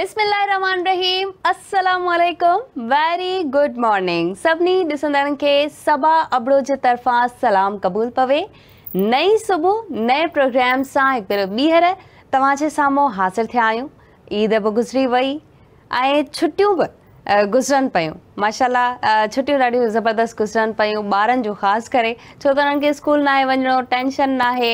बिस्मिल्लाहिर्रहमानिर्रहीम अस्सलाम वालेकुम वेरी गुड मॉर्निंग सबनी दिसंदरन के सबा अबड़ो जे तरफा सलाम क़बूल पवे नई सुबह नए प्रोग्राम सा एक बेर बीहर तवाजे सामो हासिल थे आहियूं ईद बि गुज़री वई आए छुट्टियों बि गुज़रनि पियूं माशा छुटियूं ॾाढियूं ज़बरदस्तु गुज़रनि पियूं ॿारनि जो ख़ासि करे छो त उन्हनि खे स्कूल न आहे वञिणो टेंशन न आहे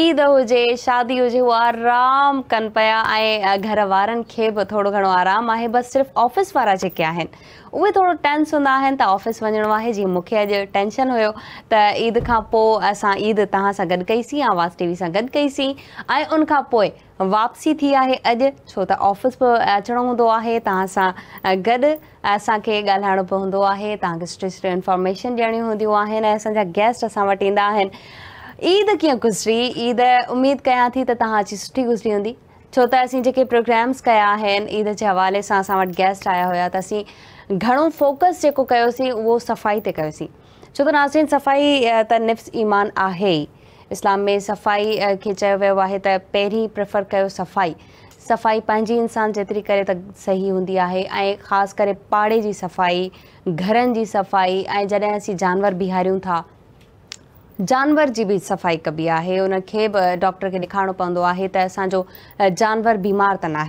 ईद हुजे शादी हुजे उहो आराम कनि पिया ऐं घर वारनि खे बि थोरो घणो आरामु आहे बसि सिर्फ़ु ऑफ़िस वारा जेके आहिनि उहे थोरो टेंस हूंदा आहिनि त ऑफ़िस वञिणो आहे जीअं मूंखे अॼु टेंशन हुयो त ईद खां पोइ असां ईद तव्हां सां गॾु कईसीं ऐं वास टीवी सां गॾु कईसीं ऐं उनखां पोइ वापसी थी आहे अॼु छो त ऑफ़िस बि अचिणो हूंदो आहे तव्हां सां गॾु असांखे ॻाल्हाइणो पवंदो आहे तव्हांखे सुठी सुठी इंफॉर्मेशन ॾियणी हूंदियूं आहिनि ऐं असांजा गेस्ट असां वटि ईंदा आहिनि ईद कीअं गुज़री ईद उमेदु कयां थी त तव्हां अची सुठी गुज़री हूंदी छो त असीं जेके प्रोग्राम्स कया आहिनि ईद जे हवाले सां असां वटि गेस्ट आया हुआ त असीं घणो फ़ोकस जेको कयोसीं उहो सफ़ाई ते कयोसीं छो त नास सफ़ाई त निफ़्स ईमान आहे ई इस्लाम में सफ़ाई खे चयो वियो आहे त पहिरीं प्रैफर कयो सफ़ाई सफ़ाई पंहिंजी इंसान जेतिरी करे त सही हूंदी आहे ऐं ख़ासि करे पाड़े जी सफ़ाई घरनि जी सफ़ाई ऐं जॾहिं असीं जानवर बिहारियूं था जानवर जी बि सफ़ाई कबी आहे उनखे बि डॉक्टर खे ॾेखारिणो पवंदो आहे त असांजो जानवर बीमार त न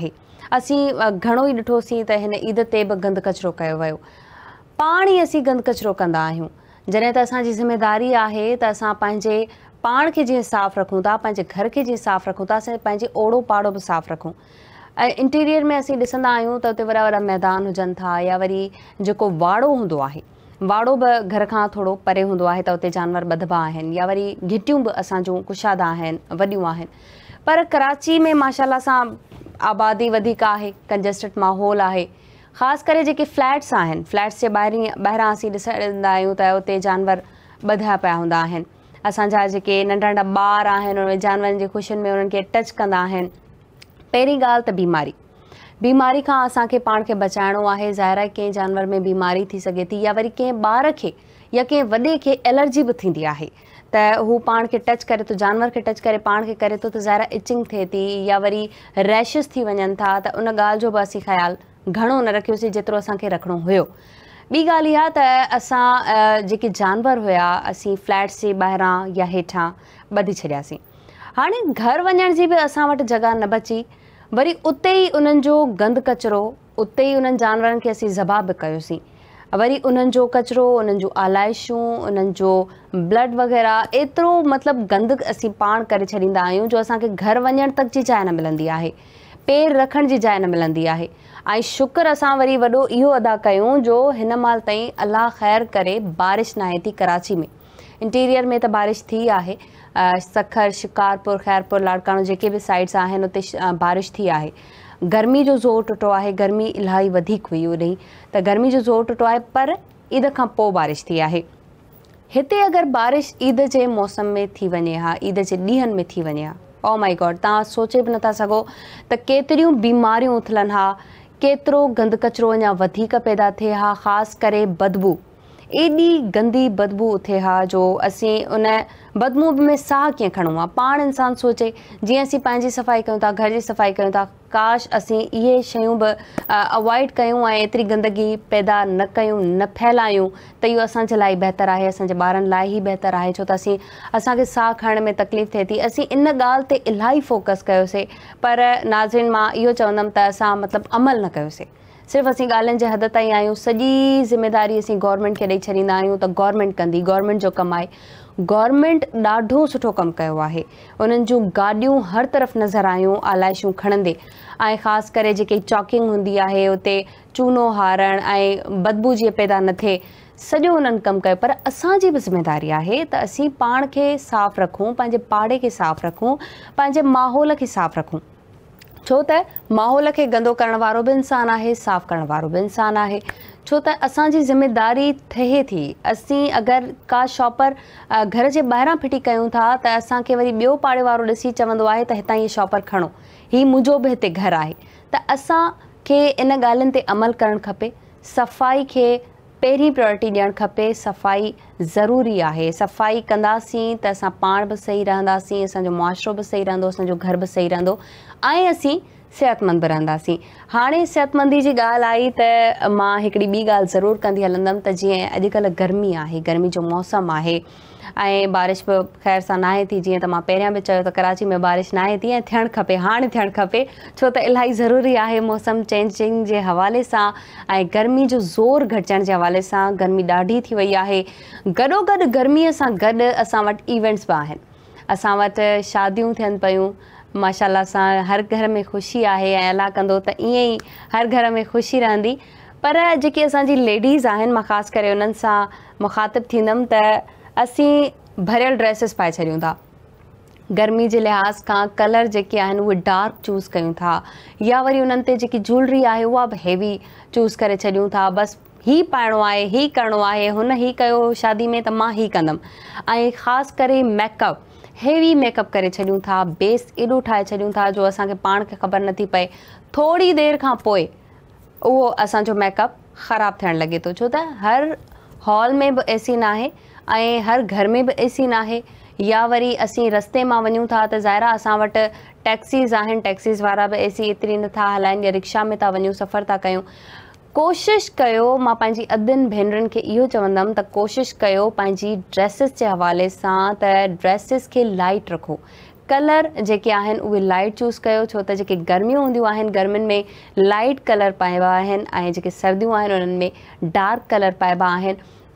असीं घणो ई ॾिठोसीं त हिन ईद ते बि गंद कचरो कयो वियो पाण ई असीं गंद कचरो कंदा आहियूं जॾहिं त असांजी ज़िमेदारी आहे त असां पंहिंजे पाण खे जीअं साफ़ु रखूं था पंहिंजे घर खे जीअं साफ़ु रखूं था असां पंहिंजे ओड़ो पाड़ो बि साफ़ु रखूं ऐं इंटीरियर में असीं ॾिसंदा आहियूं त उते वॾा वॾा मैदान हुजनि था या वरी जेको वाड़ो हूंदो आहे वाड़ो बि घर खां थोरो परे हूंदो आहे त उते जानवर ॿधिबा आहिनि या वरी घिटियूं बि असां जूं कुशादा आहिनि वॾियूं आहिनि पर कराची में माशाला सां आबादी वधीक आहे कंजस्टिड माहौल आहे ख़ासि करे जेके फ्लैट्स आहिनि फ्लैट्स जे ॿाहिरि ॿाहिरां असीं ॾिसंदा आहियूं त उते जानवर असांजा जेके नंढा नंढा ॿार आहिनि उन जानवरनि जी ख़ुशियुनि में उन्हनि खे टच कंदा आहिनि पहिरीं ॻाल्हि त बीमारी बीमारी खां असांखे पाण खे बचाइणो आहे ज़ाहिर आहे कंहिं जानवर में बीमारी थी सघे थी या वरी कंहिं ॿार खे या कंहिं वॾे खे एलर्जी बि थींदी आहे त हू पाण खे टच करे थो जानवर खे टच करे पाण खे करे थो त ज़ाहिर इचिंग थिए थी या वरी रैशिस थी वञनि था त उन ॻाल्हि जो बि असीं ख़्यालु घणो न रखियोसीं जेतिरो असांखे रखिणो हुयो ॿी ॻाल्हि इहा त असां जेके जानवर हुया असीं फ्लैट जे ॿाहिरां या हेठां बधी छॾियासीं हाणे घर वञण जी बि असां वटि जॻह न बची वरी उते ई उन्हनि जो गंद कचिरो उते ई उन्हनि जानवरनि खे असीं ज़बाब कयोसीं वरी उन्हनि जो किचिरो उन्हनि जूं आलाइशूं उन्हनि जो ब्लड वग़ैरह एतिरो मतिलबु गंद असीं पाण करे छॾींदा आहियूं जो असांखे घर वञण तक जी जाइ न मिलंदी आहे पेर रखण जी जाइ न मिलंदी आहे ऐं शुक्र असां वरी वॾो इहो अदा कयूं जो हिन महिल ताईं अलाह ख़ैर करे बारिश नाहे थी कराची में इंटीरियर में त बारिश थी आहे सखर शिकारपुर ख़ैरपुर लाड़काणो जेके बि साइड्स आहिनि उते बारिश थी आहे गर्मी जो ज़ोर टुटो आहे गर्मी इलाही वधीक हुई होॾीं त गर्मी जो ज़ोर टुटो आहे पर ईद खां पोइ बारिश थी आहे हिते अगरि बारिश ईद जे मौसम में थी वञे हा ईद जे ॾींहंनि में थी वञे हा ओ माई गॉड तव्हां सोचे बि नथा सघो त केतिरियूं बीमारियूं उथल हा केतिरो गंदकिरो अञा वधीक पैदा थिए हा ख़ासि करे बदबू एॾी गंदी बदबू उथे हा जो असीं उन बदबू में साह कीअं खणूं हा पाण इंसानु सोचे जीअं असीं पंहिंजी सफ़ाई कयूं था घर जी सफ़ाई कयूं था काश असीं इहे शयूं बि अवॉइड कयूं ऐं एतिरी गंदगी पैदा न कयूं न फैलायूं त इहो असांजे लाइ बहितरु आहे असांजे ॿारनि लाइ ई बहितरु आहे छो त असीं असांखे साहु खणण में तकलीफ़ थिए थी असीं इन ॻाल्हि ते इलाही फ़ोकस कयोसीं पर नाज़रीन मां इहो चवंदमि त असां मतिलबु अमल न कयोसीं सिर्फ़ु असीं ॻाल्हियुनि जे हद ताईं आहियूं सॼी ज़िमेदारी असीं गवर्नमेंट खे ॾेई छॾींदा आहियूं त गवर्नमेंट कंदी जो कमु आहे गवर्मेंट ॾाढो सुठो कमु कयो आहे उन्हनि जूं गाॾियूं हर तरफ़ नज़र आहियूं आलाइशूं खणंदे ऐं ख़ासि करे जेकी चॉकिंग हूंदी आहे उते चूनो हारण ऐं बदबूजीअ पैदा न थिए सॼो उन्हनि कमु कयो पर असांजी बि ज़िमेदारी आहे त असीं पाण खे साफ़ु रखूं पंहिंजे पाड़े खे साफ़ु रखूं पंहिंजे माहौल खे साफ़ु रखूं छो त माहौल खे गंदो करण वारो बि इंसानु आहे साफ़ु करण वारो बि इंसानु आहे छो त असांजी ज़िमेदारी थिए थी असीं अगरि का शॉपर घर जे ॿाहिरां फिटी कयूं था त असांखे वरी ॿियो पाड़े वारो ॾिसी चवंदो आहे त हितां इहा शॉपर खणो हीउ मुंहिंजो बि हिते घरु आहे त असांखे इन ॻाल्हियुनि ते अमल करणु खपे सफ़ाई खे पहिरीं प्रायोरिटी ॾियणु खपे सफ़ाई ज़रूरी आहे सफ़ाई कंदासीं त असां पाण बि सही रहंदासीं असांजो मुआशिरो बि सही रहंदो असांजो घर बि सही रहंदो ऐं असीं सिहतमंद बि रहंदासीं हाणे सिहतमंदी जी ॻाल्हि आई त मां हिकिड़ी ॿी ॻाल्हि ज़रूरु कंदी हलंदमि त जीअं अॼुकल्ह गर्मी आहे गर्मी जो मौसमु आहे ऐं बारिश बि ख़ैर सां नाहे थी जीअं त मां पहिरियां बि चयो त कराची में बारिश नाहे थी ऐं थियणु खपे हाणे थियणु खपे छो त इलाही ज़रूरी आहे मौसम चेंजिंग जे हवाले सां ऐं गर्मी जो ज़ोर घटिजण जे हवाले सां गर्मी ॾाढी थी वई आहे गॾो गॾु गर्मीअ सां गॾु असां वटि इवेंट्स बि आहिनि असां वटि शादियूं थियनि माशा सां हर घर में ख़ुशी आहे ऐं अलाह कंदो त ईअं ई हर घर में ख़ुशी रहंदी पर जेकी असांजी लेडीज़ आहिनि मां ख़ासि करे उन्हनि त असीं भरियल ड्रेसिस पाए छॾियूं था गर्मी जे लिहाज़ खां कलर जेके आहिनि उहे डार्क चूज़ कयूं था या वरी उन्हनि ते जेकी ज्वेलरी आहे उहा बि हैवी चूज़ करे छॾियूं था बसि हीअ पाइणो आहे हीअ करिणो आहे हुन हीअ कयो शादी में त मां हीअ कंदमि ऐं ख़ासि करे मेकअप हैवी मेकअप करे छॾियूं था बेस एॾो ठाहे छॾियूं था जो असांखे पाण खे ख़बर नथी पए थोरी देरि खां पोइ उहो असांजो मेकअप ख़राबु थियणु लॻे थो छो त हर हॉल में बि सी न आहे ऐं हर घर में बि एसी सी नाहे या वरी असीं रस्ते मां वञूं था त ज़ाहिर असां वटि टैक्सीस आहिनि टैक्सीस वारा बि ए सी एतिरी नथा हलाइनि या रिक्शा में था वञूं सफ़र था कयूं कोशिशि कयो मां पंहिंजी अधनि भेनरुनि खे इहो चवंदमि त कोशिशि कयो पंहिंजी ड्रेसिस जे हवाले सां त ड्रैसिस खे लाइट रखो कलर जेके आहिनि उहे लाइट चूज़ कयो छो त जेके गर्मियूं हूंदियूं आहिनि गर्मियुनि में लाइट कलर पाइबा आहिनि ऐं जेके सर्दियूं आहिनि उन्हनि में डार्क कलर पाइबा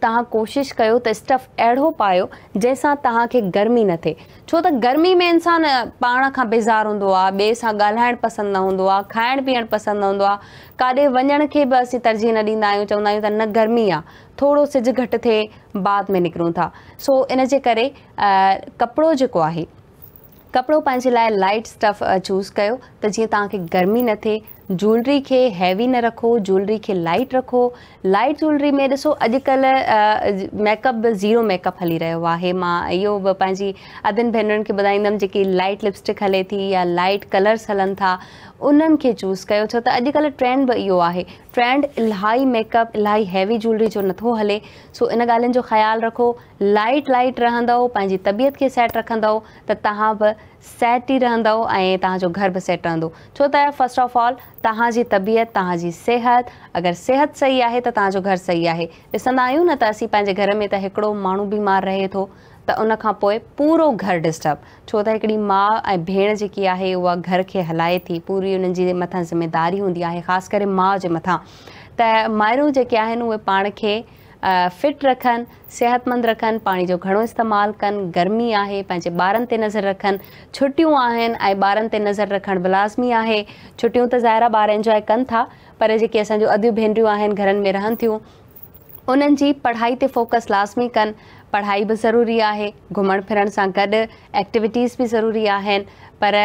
तव्हां कोशिशि कयो त स्टफ़ अहिड़ो पायो जंहिंसां तव्हांखे गर्मी न थिए छो त गर्मी में इंसान पाण खां बेज़ार हूंदो आहे ॿिए सां ॻाल्हाइणु पसंदि न हूंदो आहे खाइणु पीअणु पसंदि न हूंदो आहे काॾे वञण खे बि असीं तरजीह न ॾींदा आहियूं चवंदा आहियूं त न गर्मी आहे थोरो सिज घटि थिए बाद में निकिरूं था सो इन जे करे कपिड़ो जेको आहे कपिड़ो पंहिंजे लाइ लाइट स्टफ चूज़ कयो त जीअं तव्हांखे गर्मी न थिए ज्वेलरी के हैवी न रखो ज्वेलरी के लाइट रखो लाइट ज्वेलरी में ऐसो अजक मेकअप ज़ीरो मेकअप हली रो है यो पाँच बि भेनर के बुधाइंदम जी लाइट लिपस्टिक हले थी या लाइट कलर्स हलन था उन्हनि खे चूज़ कयो छो त अॼुकल्ह ट्रेंड बि इहो आहे ट्रेंड इलाही मेकअप इलाही हैवी ज्वलरी जो नथो हले सो इन ॻाल्हियुनि जो ख़्यालु रखो लाइट लाइट रहंदव पंहिंजी तबियत खे सेट रखंदव त तव्हां बि सेट ई रहंदव ऐं तव्हांजो घर बि सेट रहंदो छो त फस्ट ऑफ ऑल तव्हांजी तबियत तव्हांजी सिहत अगरि सिहत सही आहे त तव्हांजो घर सही आहे ॾिसंदा आहियूं न त असीं पंहिंजे घर में त हिकिड़ो माण्हू बीमार रहे थो त उन खां पोइ पूरो घरु डिस्टर्ब छो त हिकिड़ी माउ ऐं भेण जेकी आहे उहा घर खे हलाए थी पूरी उन्हनि जे मथां ज़िमेदारी हूंदी आहे ख़ासि करे माउ जे मथां त माइरूं जेके आहिनि उहे पाण खे फिट रखनि सिहतमंद रखनि पाणी जो घणो इस्तेमालु कनि गर्मी आहे पंहिंजे ॿारनि ते नज़र रखनि छुटियूं आहिनि ऐं ॿारनि ते नज़र रखणु बि लाज़मी आहे छुटियूं त ज़ाहिर ॿार इंजॉय कनि था पर जेके असांजो अधियूं भेनरियूं आहिनि घरनि में रहनि थियूं उन पढ़ाई ते फोकस लाज़मी कन पढ़ाई भी ज़रूरी है घुमण फिर गड एक्टिविटीज़ भी ज़रूरी आहिनि पर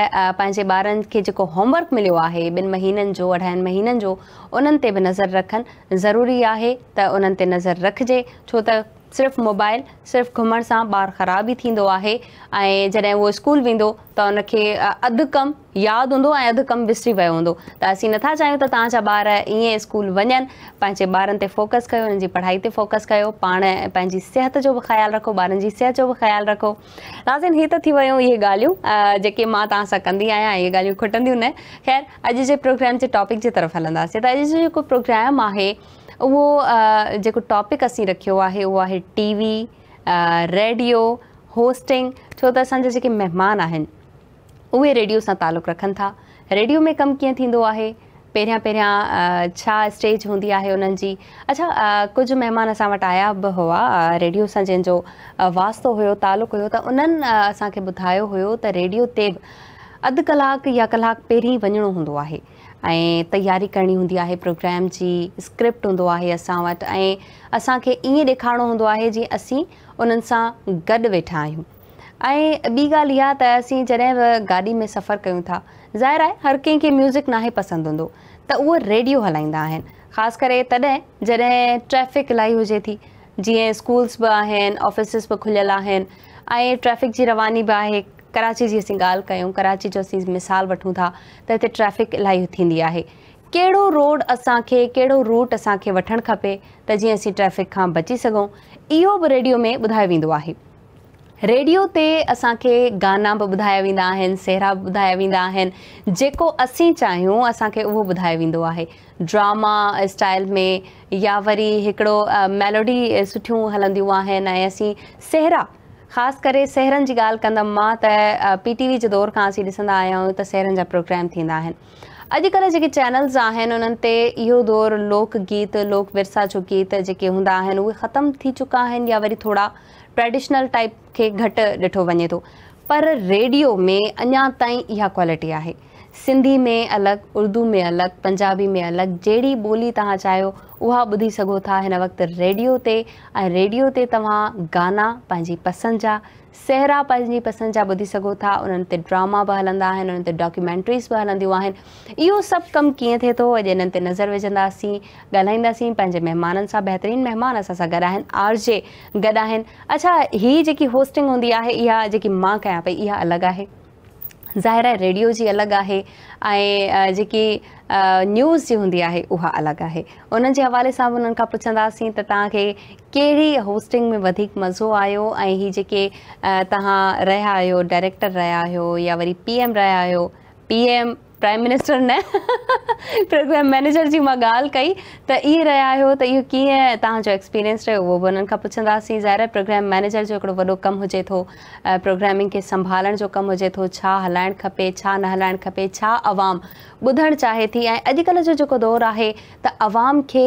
पंहिंजे होमवर्क मिलो है बिन महीन जो अढ़ाई महीननि जो उन्हनि नज़र रखन ज़रूरी है त नज़र रखे छो त सिर्फ़ु मोबाइल सिर्फ़ु घुमण सां ॿार ख़राब ई थींदो आहे ऐं जॾहिं उहो स्कूल वेंदो त उनखे अधु कमु यादि हूंदो ऐं अधु कमु विसरी वियो हूंदो त असीं नथा चाहियूं त तव्हांजा ॿार ईअं स्कूल वञनि पंहिंजे ॿारनि ते फ़ोकस कयो हुननि जी पढ़ाई ते फ़ोकस कयो पाण पंहिंजी सिहत जो बि ख़्यालु रखो ॿारनि जी सिहत जो बि ख़्यालु रखो लाज़िन हीअ त थी वियूं इहे ॻाल्हियूं जेके मां तव्हां सां कंदी आहियां इहे ॻाल्हियूं खुटंदियूं न ख़ैरु अॼु जे प्रोग्राम जे टॉपिक जे तरफ़ हलंदासीं त अॼु जो जेको प्रोग्राम आहे उहो जेको टॉपिक असीं रखियो आहे उहो आहे टीवी रेडियो होस्टिंग छो त असांजा जेके महिमान आहिनि उहे रेडियो सां तालुक़ रखनि था रेडियो में कमु कीअं थींदो आहे पहिरियां पहिरियां छा स्टेज हूंदी आहे उन्हनि जी अच्छा कुझु महिमान असां वटि आया बि हुआ रेडियो सां जंहिंजो वास्तो हुयो तालुक़ु हुयो त उन्हनि असांखे ॿुधायो हुयो त रेडियो ते अधु कलाकु या कलाकु पहिरीं वञिणो हूंदो आहे ऐं तयारी करणी हूंदी आहे प्रोग्राम जी स्क्रिप्ट हूंदो आहे असां वटि ऐं असांखे ईअं ॾेखारिणो हूंदो आहे जीअं असीं उन्हनि सां गॾु वेठा आहियूं ऐं ॿी ॻाल्हि इहा त असीं जॾहिं बि गाॾी में सफ़रु कयूं था ज़ाहिर आहे हर कंहिंखे म्यूज़िक नाहे पसंदि हूंदो त उहो रेडियो हलाईंदा आहिनि ख़ासि करे तॾहिं जॾहिं ट्रैफ़िक इलाही हुजे थी जीअं स्कूल्स बि आहिनि ऑफिस बि खुलियल आहिनि ऐं जी रवानी बि आहे कराची जी असीं ॻाल्हि कयूं कराची जो असीं मिसाल वठूं था त हिते ट्रैफ़िक इलाही थींदी आहे कहिड़ो रोड असांखे कहिड़ो रूट असांखे वठणु खपे त जीअं असीं ट्रेफ़िक खां बची सघूं इहो बि रेडियो में ॿुधायो वेंदो आहे रेडियो ते असांखे गाना बि ॿुधाया वेंदा आहिनि सेहरा बि ॿुधाया वेंदा आहिनि जेको असीं चाहियूं असांखे उहो ॿुधायो वेंदो आहे ड्रामा स्टाइल में या वरी हिकिड़ो मैलोडी सुठियूं हलंदियूं आहिनि ऐं असीं सेहरा ख़ासि करे सहरनि जी ॻाल्हि कंदमि मां त पी टी वी जे दौरु खां असीं ॾिसंदा आहियूं त सहरनि जा प्रोग्राम थींदा आहिनि अॼुकल्ह जेके चैनल्स आहिनि उन्हनि ते इहो दौरु लोक गीत लोक विरसा जो गीत जेके हूंदा आहिनि उहे ख़तमु थी चुका आहिनि या वरी थोरा ट्रेडिशनल टाइप खे घटि ॾिठो वञे थो पर रेडियो में अञा ताईं इहा क्वालिटी आहे सिंधी में अलग उर्दू में अलग पंजाबी में अलग जड़ी बोली तुम चाहो उ बुदी सो था वक्त रेडियो ते रेडियो ते तव्हां गाना पंहिंजी पसंद जा सहरा पंहिंजी पसंद जहाँ ॿुधी सो था ड्रामा भी हल्दा उन डॉक्यूमेंट्रीज़ भी हलंदियूं यो सब कम किए थे तो अज इन नज़र वजंदी ॻाल्हाईंदासीं पंहिंजे मेहमान से बेहतरीन मेहमान असा सां गॾु आर जे गॾु अच्छा हीअ जी होस्टिंग होंगी है इकी माँ क्या कयां पई है ज़ाहिर है रेडियो जी अलग है जी न्यूज़ जी होंगी है वह अलग है उन हवा से भी उन्होंने पुछंदी तो तेड़ी होस्टिंग में मज़ो आयो ऐं हीअ जेके डायरेक्टर रहा आहियो या वरी पी एम रहिया आहियो पी एम प्राइम मिनिस्टर ने प्रोग्राम मैनेजर जी मां गाल कई त इहे रहिया आहियो त इहो कीअं तव्हांजो एक्सपीरियंस रहियो उहो बि उन्हनि खां पुछंदासीं ज़ाहिर प्रोग्राम मैनेजर जो हिकिड़ो कम हो हुजे थो प्रोग्रामिंग के संभालण जो कमु हुजे तो छा हलाइणु खपे छा न हलाइणु खपे छा अवाम ॿुधणु चाहे थी ऐं अॼुकल्ह जो दौर दौरु आहे त अवाम के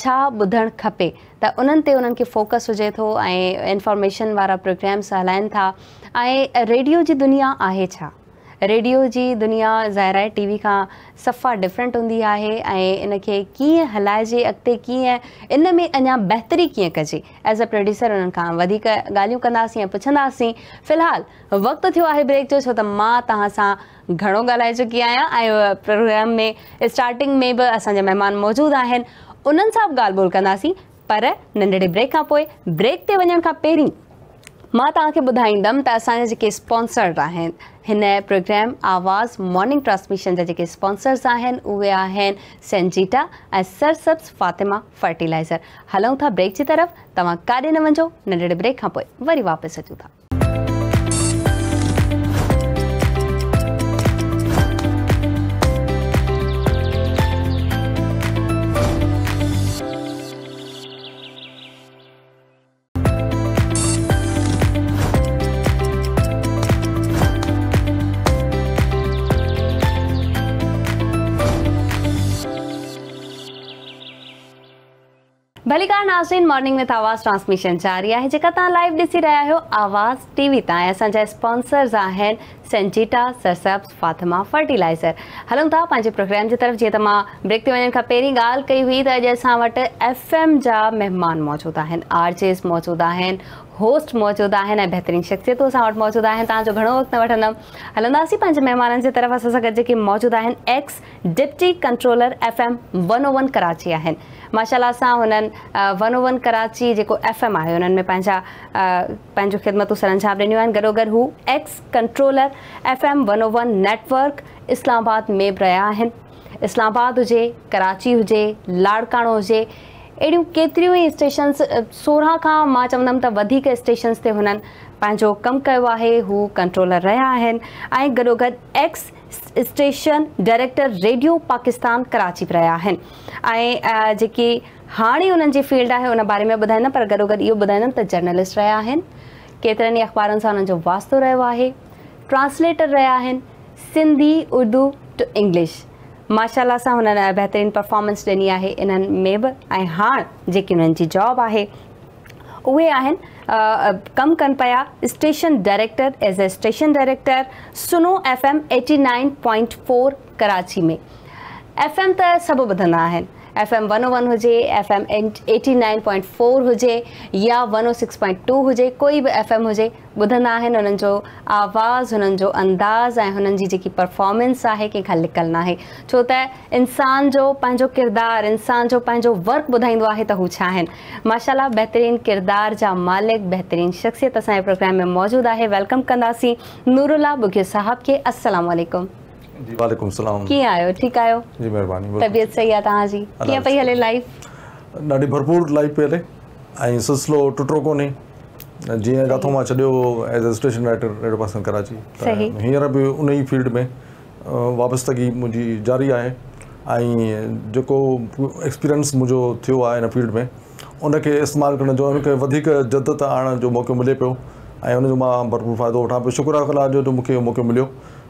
छा ॿुधणु खपे तो उन्हनि ते उन्हनि खे फोकस हुजे तो ऐं इंफॉर्मेशन वारा प्रोग्राम्स हलाइनि था ऐं रेडियो जी दुनिया है छा रेडियो जी दुनिया ज़ाहिराए टी वी खां सफ़ा डिफरेंट हूंदी आहे ऐं इन खे कीअं हलाइजे अॻिते कीअं इन में अञा बहितरी कीअं कजे एज़ अ प्रोड्यूसर उन्हनि खां वधीक ॻाल्हियूं कंदासीं ऐं पुछंदासीं फ़िलहालु वक़्तु थियो आहे ब्रेक जो छो त मां तव्हां सां घणो ॻाल्हाए चुकी आहियां ऐं प्रोग्राम में स्टार्टिंग में बि असांजा महिमान मौजूदु आहिनि उन्हनि सां बि ॻाल्हि ॿोल कंदासीं पर नंढड़े ब्रेक खां पोइ ब्रेक ते वञण खां पहिरीं मां तव्हांखे ॿुधाईंदमि त असांजा जेके स्पोंसर्स आहिनि हिन प्रोग्राम आवाज़ मॉर्निंग ट्रांसमिशन जा जेके स्पोंसर्स आहिनि उहे आहिनि सेंजीटा ऐं सरसब्स फ़ातिमा फर्टिलाइज़र हलूं था ब्रेक जी तरफ़ तव्हां काॾे न वञो नंढड़े ब्रेक खां पोइ वरी वापसि अचूं था नमस्कार नाज़रीन मॉर्निंग विथ आवाज़ ट्रांसमिशन जारी है जो तुम लाइव ऐसी रहा हो आवाज़ टीवी तां ऐं स्पॉन्सर्स हैं सेंचीटा सरसब्स फातिमा फर्टिलाइज़र हलूँ था प्रोग्राम की तरफ़ जो ब्रेक ते वञण पैं गाल कई हुई तो अॼु एफ एम जहा मेहमान मौजूद हैं आर्चेस मौजूद हैं होस्ट मौजूद हैं बेहतरीन शख्सियत शख़्सियतूं मौजूद हैं तुम घो वक्त वम हल्दी न वठंदमि तरफ़ असा सां गॾु ex deputy controller F M one O one Karachi आहिनि माशाला असां हुननि वन ओ वन कराची जेको एफ एम आहे हुननि में पंहिंजा पंहिंजो ख़िदमतूं सरंजाम ॾिनियूं आहिनि घरो हू ex controller F M one O one network Islamabad में बि रहिया आहिनि इस्लामाबाद हुजे कराची हुजे लाड़काणो हुजे अहिड़ियूं केतिरियूं ई स्टेशन्स सोरहं खां मां चवंदमि त वधीक स्टेशन्स ते हुननि पंहिंजो कमु कयो आहे हू कंट्रोलर रहिया आहिनि ऐं गॾोगॾु ex station director radio Pakistan Karachi बि रहिया आहिनि ऐं जेकी हाणे हुननि जी फील्ड आहे हुन बारे में ॿुधाईंदमि पर गॾो गॾु इहो ॿुधाईंदमि त जर्नलिस्ट रहिया आहिनि केतिरनि ई अख़बारनि सां हुननि जो वास्तो रहियो आहे ट्रांसलेटर रहिया आहिनि सिंधी उर्दू टू इंग्लिश माशाला सां हुननि बहितरीनु परफॉर्मेंस ॾिनी आहे इन्हनि में बि ऐं हाणे जेकी हुननि जी जॉब आहे उहे आहिनि कमु कनि पिया station director as a station director सुनो F M eighty nine point four Karachi में एफ एम त सभु ॿुधंदा आहिनि F M one O one हुजे F M eighty nine point four हुजे या one O six point two हुजे कोई भी एफ एम हुजे ॿुधंदा आहिनि हुननि जो अंदाज़ ऐं जी परफॉर्मेंस है कंखा लिकल ना छो त इंसान जो पंहिंजो इंसान जो वर्क बुधाई है तो माशाला बेहतरीन किरदार जा मालिक बेहतरीन शख़्सियत असांजे प्रोग्राम में मौजूद है वेलकम कंदासीं नूरुला साहब के असलकुम जी वालेकुम सलाम कीअं आहियो ठीकु आहियो जी महिरबानी तबियत सही आहे तव्हांजी कीअं पई हले लाइफ ॾाढी भरपूर लाइफ पई हले ऐं सिलसिलो टुटो कोन्हे जीअं किथां मां छॾियो as a station writer radio पासन कराची हींअर बि उन ई फील्ड में वाबस्तगी मुंहिंजी जारी आहे ऐं जेको एक्सपीरियंस मुंहिंजो थियो आहे हिन फील्ड में उनके इस्तेमाल करण जो उनखे वधीक जदत आणण जो मौक़ो मिले पियो ऐं उनजो मां भरपूर फ़ाइदो वठां पियो शुक्र आहे ख़ुला जो मूंखे इहो मौक़ो मिलियो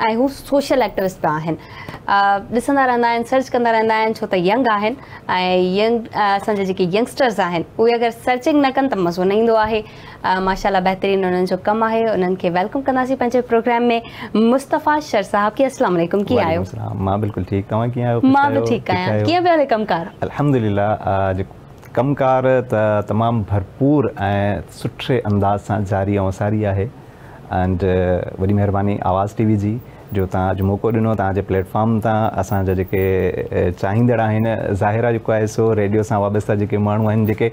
ऐं हू सोशल एक्टिविस्ट बि आहिनि ॾिसंदा रहंदा आहिनि सर्च कंदा रहंदा आहिनि छो त यंग आहिनि ऐं यंग असांजा जेके यंगस्टर्स आहिनि उहे अगरि सर्चिंग न कनि त मज़ो न ईंदो आहे माशाला बहितरीनु उन्हनि जो कमु आहे उन्हनि खे वेलकम कंदासीं पंहिंजे प्रोग्राम में मुस्तफ़ा शर साहिब खे असलाम कीअं आहियो मां बिल्कुलु ठीकु तव्हां कीअं आहियो मां बि ठीकु आहियां कीअं पियो हले कमकार कमकार त तमामु भरपूर ऐं सुठे अंदाज़ सां जारी ऐं सारी आहे एंड uh, वही मेहरबानी आवाज़ टीवी जी जो तुम अॼु मौक़ो दिनों तव्हांजे प्लेटफॉर्म तां असांजा जेके चाहींदड़ आहिनि ज़ाहिरा जेको आहे सो रेडियो से वाबस्ता जो मूँ जो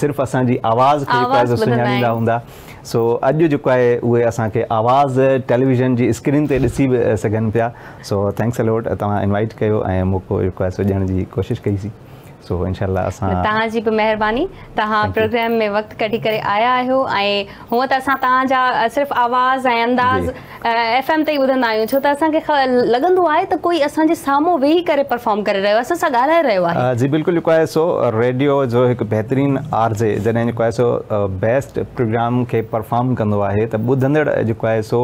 सिर्फ असि आवाज़ खे जेको आहे सो अज जो है उहे आवाज़ टेलीविजन की स्क्रीन से ऐसी भी सघनि पिया सो थैंक्स अलोट तुम इन्वाइट कयो मौक़ो जो है सो ॾियण जी कोशिशि कईसीं सो तो इनशाला असां तव्हांजी बि महिरबानी तव्हां प्रोग्राम में वक़्तु कढी करे आया आहियो ऐं हूअं त असां तव्हांजा सिर्फ़ु आवाज़ ऐं अंदाज़ एफ एम ते ई ॿुधंदा आहियूं छो त असांखे लॻंदो आहे त कोई असांजे साम्हूं वेही करे परफॉर्म करे रहियो आहे असां सां ॻाल्हाए रहियो आहे जी बिल्कुलु जेको आहे सो रेडियो जो हिकु बहितरीनु आरजे जॾहिं जेको आहे सो बेस्ट प्रोग्राम खे परफॉर्म कंदो आहे त ॿुधंदड़ जेको आहे सो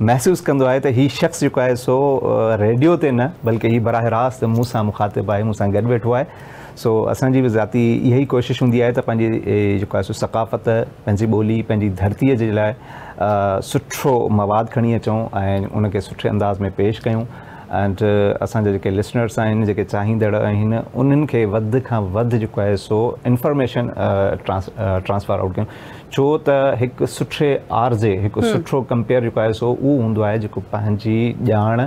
महसूसु कंदो आहे त हीउ शख़्स जेको आहे सो रेडियो ते न बल्कि हीउ बराह रास्त मूं मुखातिबु आहे मूं गॾु वेठो आहे सो असांजी बि ज़ाती इहा ई कोशिशि हूंदी आहे त पंहिंजी जेको आहे सो सकाफ़त पंहिंजी ॿोली पंहिंजी धरतीअ जे लाइ सुठो मवाद खणी अचूं ऐं उनखे सुठे अंदाज़ में पेश कयूं एंड असांजा जेके लिसनर्स आहिनि जेके चाहींदड़ आहिनि उन्हनि खे वधि खां वधि जेको आहे सो इंफॉर्मेशन ट्रांसफर आउट कयूं छो त हिकु सुठे आरज़े हिकु सुठो कंपेयर जेको आहे सो उहो हूंदो आहे जेको पंहिंजी ॼाण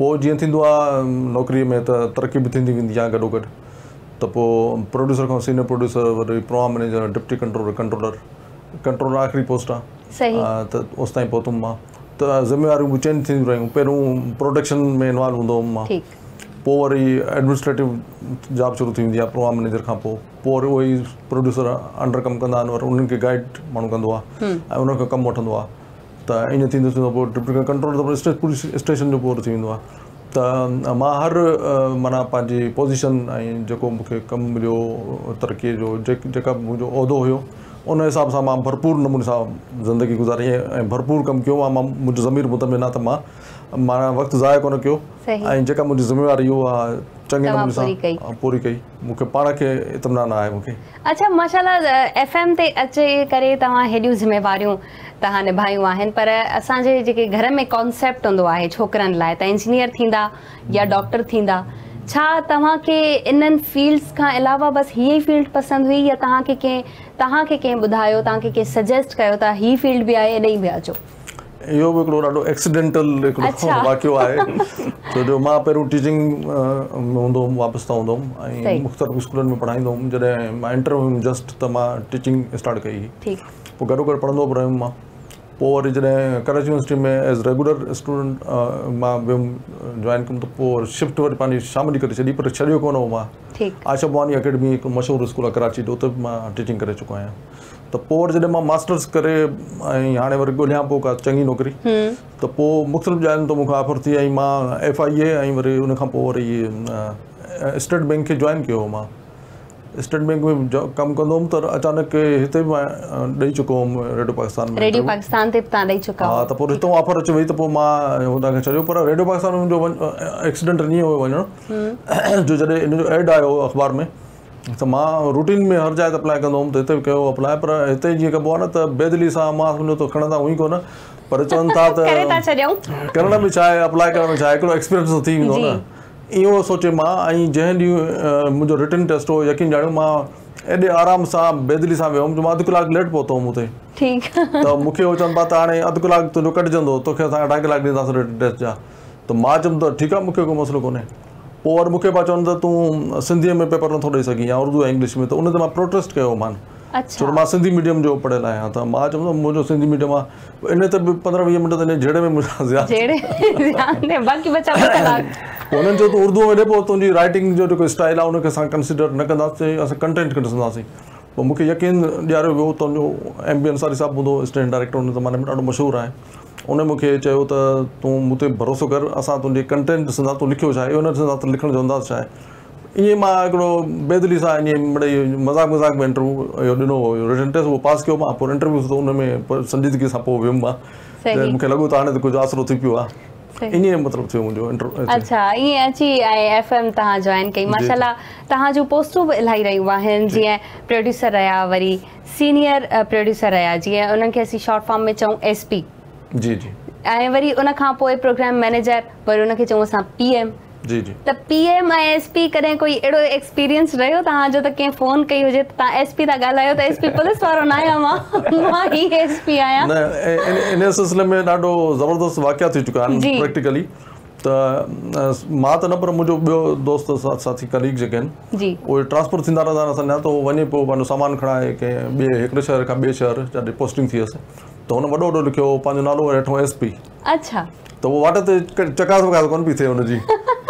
पोइ जीअं थींदो आहे नौकिरीअ में त तरक़ी बि थींदी वेंदी आहे गॾो गॾु त पोइ प्रोड्यूसर खां सीनियर प्रोड्यूसर वरी programme manager deputy controller controller controller आख़िरी पोस्ट आहे त ओसि ताईं पहुतमि मां त ज़िमेवारियूं बि चेंज थींदियूं रहियूं पहिरियों प्रोडक्शन में इंवॉल्व हूंदो हुउमि मां पोइ वरी एडमिनिस्ट्रेटिव जॉब शुरू थी वेंदी आहे प्रोग्राम मैनेजर खां पोइ वरी उहो ई प्रोड्यूसर अंडर कमु कंदा आहिनि वरी उन्हनि खे गाइड माण्हू कंदो आहे ऐं उनखां कमु वठंदो आहे त ईअं थींदुसि कंट्रोल पुलिस स्टेशन जो पूरो थी त मां हर माना पंहिंजी पोज़ीशन ऐं जेको मूंखे कमु मिलियो तरक़ीअ जो जेका मुंहिंजो उहिदो हुयो उन हिसाब सां मां भरपूर नमूने सां ज़िंदगी गुज़ारी ऐं भरपूर कमु कयो मां मुंहिंजो ज़मीर मुतमिन आहे त मां माना वक़्तु ज़ाया कोन कयो ऐं जेका मुंहिंजी ज़िम्मेवारी उहा चङे नमूने सां पूरी कई मूंखे पाण खे इतमनान आहे मूंखे अच्छा माशाल्लाह एफ ते अचे करे तव्हां हेॾियूं ज़िम्मेवारियूं तव्हां निभायूं आहिनि पर असांजे जेके घर में कॉन्सेप्ट हूंदो आहे छोकिरनि लाइ त इंजीनियर थींदा या डॉक्टर थींदा छा तव्हांखे इन्हनि फील्ड्स खां अलावा बसि हीअ फील्ड पसंदि हुई ॿुधायो पोइ वरी जैसे कराची यूनिवर्सिटी में एज़ रेगुलर स्टूडेंट मां जॉइन कयुमि त शिफ्ट वो पंहिंजी शाम जी करे पर छॾियो को आशा भवानी अकेडमी हिकु मशहूरु स्कूल है कराची जो उते टीचिंग कर चुको आहियां त पोइ वरी जॾहिं मास्टर्स करे हाँ वो वरी ॻोल्हियां पोइ का चङी नौकिरी हम्म। त पोइ मुख़्तलिफ़ जाइनि तो मूंखे ऑफर थी एफ आई ए वो उन उनखां स्टेट बैंक के जॉइन किया त अचानक हिते अची वई त पोइ मां तव्हांखे छॾियो एक्सीडेंट कीअं हुयो वञण जो जॾहिं हिन जो एड आयो अख़बार में त मां रुटीन में हर जाइ कंदो हुउमि बि कयो अप्लाई पर हिते जीअं कबो आहे त बेदली सां खणंदा हुई कोन पर चवनि था त इहो सोचे मां ऐं जंहिं ॾींहुं मुंहिंजो रिटर्न टेस्ट हो यकीन ॼाणियो मां एॾे आराम सां बेदली सां वियो हुउमि मां अधु कलाकु लेट पहुतो हुउमि हुते ठीकु त मूंखे उहो चवनि पिया त हाणे अधु कलाकु तुंहिंजो कटिजंदो तोखे असां अढाई कलाक ॾींदासीं रिटर्न टेस्ट जा त मां चयुमि त ठीकु आहे मूंखे को मसइलो कोन्हे पोइ वरी मूंखे पिया चवनि त तूं सिंधीअ में पेपर नथो ॾेई सघीं या उर्दू ऐं इंग्लिश में त उन ते मां प्रोटेस्ट कयो मां अच्छा। मां सिंधी मीडियम जो पढ़ल आया था मां चवंदो मुंहिंजो सिंधी मीडियम आहे इन त बि पंद्रहं वीह मिंट त हिन जहिड़े में मुंहिंजा ज़्यादा उनन जो तो उर्दू में ॾे तो जी राइटिंग जो जेको स्टाइल आहे हुनखे सा कंसीडर न कंदा से अस कंटेंट से पोइ मुके यकीन ॾियारियो वो तो जो एमबीएन अंसारी साहब बुदो स्टैंड डायरेक्टर हुन ज़माने में ॾाढो मशहूर है उन मूंखे चयो तो तू मुते भरोसा कर अस तुंहिंजी कंटेंट ॾिसंदा तू लिखो चाहे उन इहो न ॾिसंदा जोंदा चाहे ايه मां اڪڙو बेदली صاحب ايني مڏي मज़ाक मज़ाक में इंटरव्यू ريٽن ٽيس پاس ڪيو ما انٽرويو ان ۾ سنجيدگي سان پوء ويم ما مونکي لڳو ته ان کي ڪجهه اثر ٿيو آهي اني مطلب ٿيو ان جو اڇا ائين اچي ايف ايم تها جوائن ڪئي ماشاءالله تها جو پوسٽو به الائي رهيو آهن جي پروڊيوسر رهيا وري سينيئر پروڊيوسر رهيا جي انن کي اسين شارٽ فارم ۾ چاھو اس जी जी त पी एम ऐं एस पी कॾहिं कोई अहिड़ो एक्सपीरियंस रहियो तव्हां जो त कंहिं फ़ोन कई हुजे तव्हां एस पी था ॻाल्हायो त एस पी पुलिस वारो न आहियां मां मां ई एस पी आहियां न इन सिलसिले में ॾाढो ज़बरदस्त वाक़िया थी चुका आहिनि प्रैक्टिकली त मां त न पर मुंहिंजो ॿियो दोस्त सा, साथी कलीग जेके आहिनि उहे ट्रांसफर थींदा रहंदा आहिनि असांजा त उहो वञे पियो पंहिंजो सामान खणाए कंहिं ॿिए हिकिड़े शहर खां ॿिए शहर जिते पोस्टिंग थी वियसि त हुन वॾो वॾो लिखियो पंहिंजो नालो हेठो एस पी अच्छा त उहो वाट ते चकास वकास कोन पई थिए हुनजी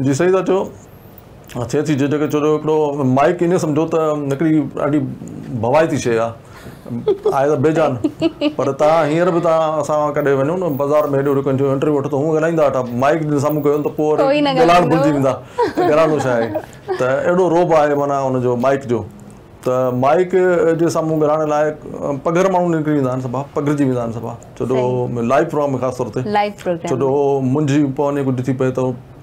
जी सही था चओ थिए थी जेके छोजो हिकिड़ो माइक ईअं सम्झो त हिकिड़ी ॾाढी भवाइती शइ आहे पर तव्हां हींअर बि तव्हां असां कॾहिं वञो न बाज़ार में हेॾो इंटरव्यू वठो त हूअ ॻाल्हाईंदा वठां माइको कयो त पोइ रोब आहे माना हुनजो माइक जो त माइक जे साम्हूं ॻाल्हाइण लाइ पघर माण्हू निकिरी वेंदा आहिनि सभु पघरजी वेंदा आहिनि सभु छोजो मुंझी पे कुझु थी पए त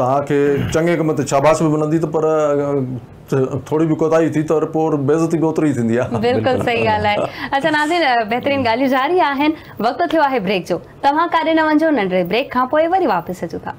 तक चंगे कम ते शाबाश भी मिली तो पर थोड़ी भी कोताही थी तो पोइ बेज़ती भी ओतिरी थी बिल्कुल सही गाल है अच्छा नाज़िर बेहतरीन ॻाल्हियूं जारी है वक्त थियो आहे ब्रेक जो तुम काॾे न वञिजो नंढड़े ब्रेक का पोइ वरी वापसि अचूं था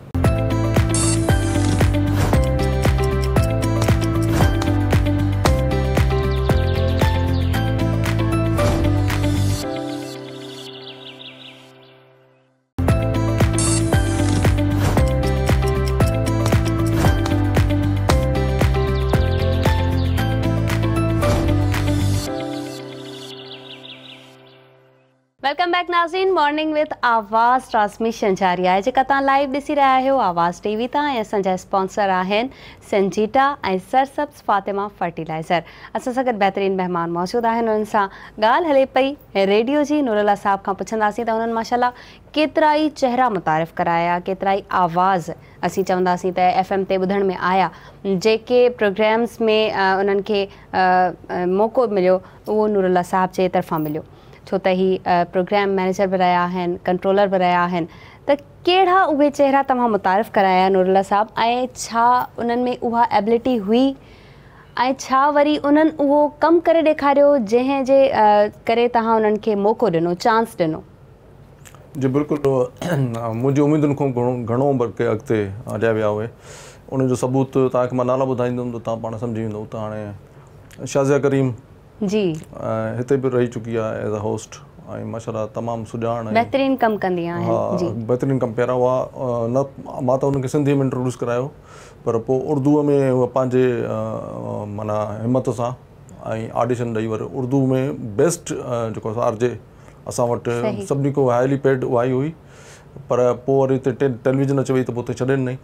Nazeen morning with Awaz transmission जारी आहे जेका तव्हां लाइव ॾिसी रहिया आहियो आवाज़ टीवी वी तां ऐं असांजा स्पोंसर आहिनि संजीटा ऐं सरसप्स फ़ातिमा फर्टिलाइज़र असां सां गॾु बहितरीनु महिमान मौजूदु आहिनि उन्हनि सां ॻाल्हि हले पई ऐं रेडियो जी नूराला साहिब खां पुछंदासीं त उन्हनि माशाला केतिरा ई चहिरा मुतारिफ़ कराया केतिरा ई आवाज़ असीं चवंदासीं त एफ एम ते ॿुधण में आया जेके प्रोग्राम्स में उन्हनि खे मौक़ो मिलियो उहो नूराला साहब जे तर्फ़ां मिलियो छो त ही प्रोग्राम मैनेजर बि रहिया आहिनि कंट्रोलर बि रहिया आहिनि त कहिड़ा उहे चहिरा तव्हां मुतारिफ़ कराया नुरला साहब ऐं छा उन्हनि में उहा एबिलिटी हुई ऐं छा वरी उन्हनि उहो कमु करे ॾेखारियो जंहिं जे करे तव्हां उन्हनि खे मौक़ो ॾिनो चांस ॾिनो जी बिल्कुलु मुंहिंजी उमेदुनि खां घणो अॻिते हलिया विया उहे उनजो सबूत तव्हांखे मां नाला ॿुधाईंदुमि त तव्हां पाण सम्झी वेंदो त हाणे करीम हिते बि रही चुकी आहे एज़ अ होस्ट ऐं माशला तमामु सुञाणी आहे बहितरीन मां त हुनखे सिंधी में इंट्रोड्यूस करायो पर पोइ उर्दूअ में उहा पंहिंजे माना हिमत सां ऐं ऑडिशन ॾेई वरी उर्दू में बेस्ट जेको आर जे असां वटि सभिनी खां पेड उहा हुई पर पोइ वरी हिते टेलीविज़न अची वई त पोइ हुते छॾनि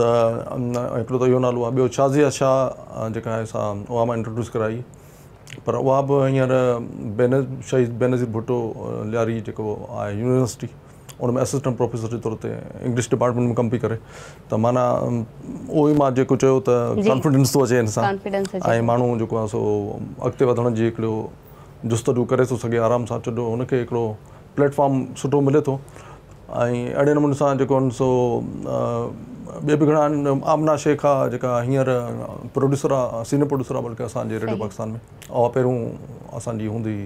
त हिकिड़ो त इहो नालो आहे ॿियो शाज़िया शाह जेका आहे उहा मां इंट्रोड्यूस कराई पर उहा बि हींअर बेन शहीद बेनज़ीर भुटो लियारी जेको आहे यूनिवर्सिटी उन में असिस्टेंट प्रोफेसर जे तौर ते इंग्लिश डिपार्टमेंट में कमु पई करे त माना उहो ई मां जेको चयो त कॉन्फिडेंस थो अचे हिन सां ऐं माण्हू जेको आहे सो अॻिते वधण जी हिकिड़ो जुस्तजू करे थो सघे आराम सां छॾो हुनखे हिकिड़ो प्लेटफॉर्म सुठो मिले थो ऐं अहिड़े नमूने सां जेको आहिनि सो ॿिए बि घणा आहिनि आमना शेख आहे जेका हींअर प्रोड्यूसर आहे सिन प्रोड्यूसर आहे बल्कि असांजे रेडियो पाकिस्तान में उहा पहिरियों असांजी हूंदी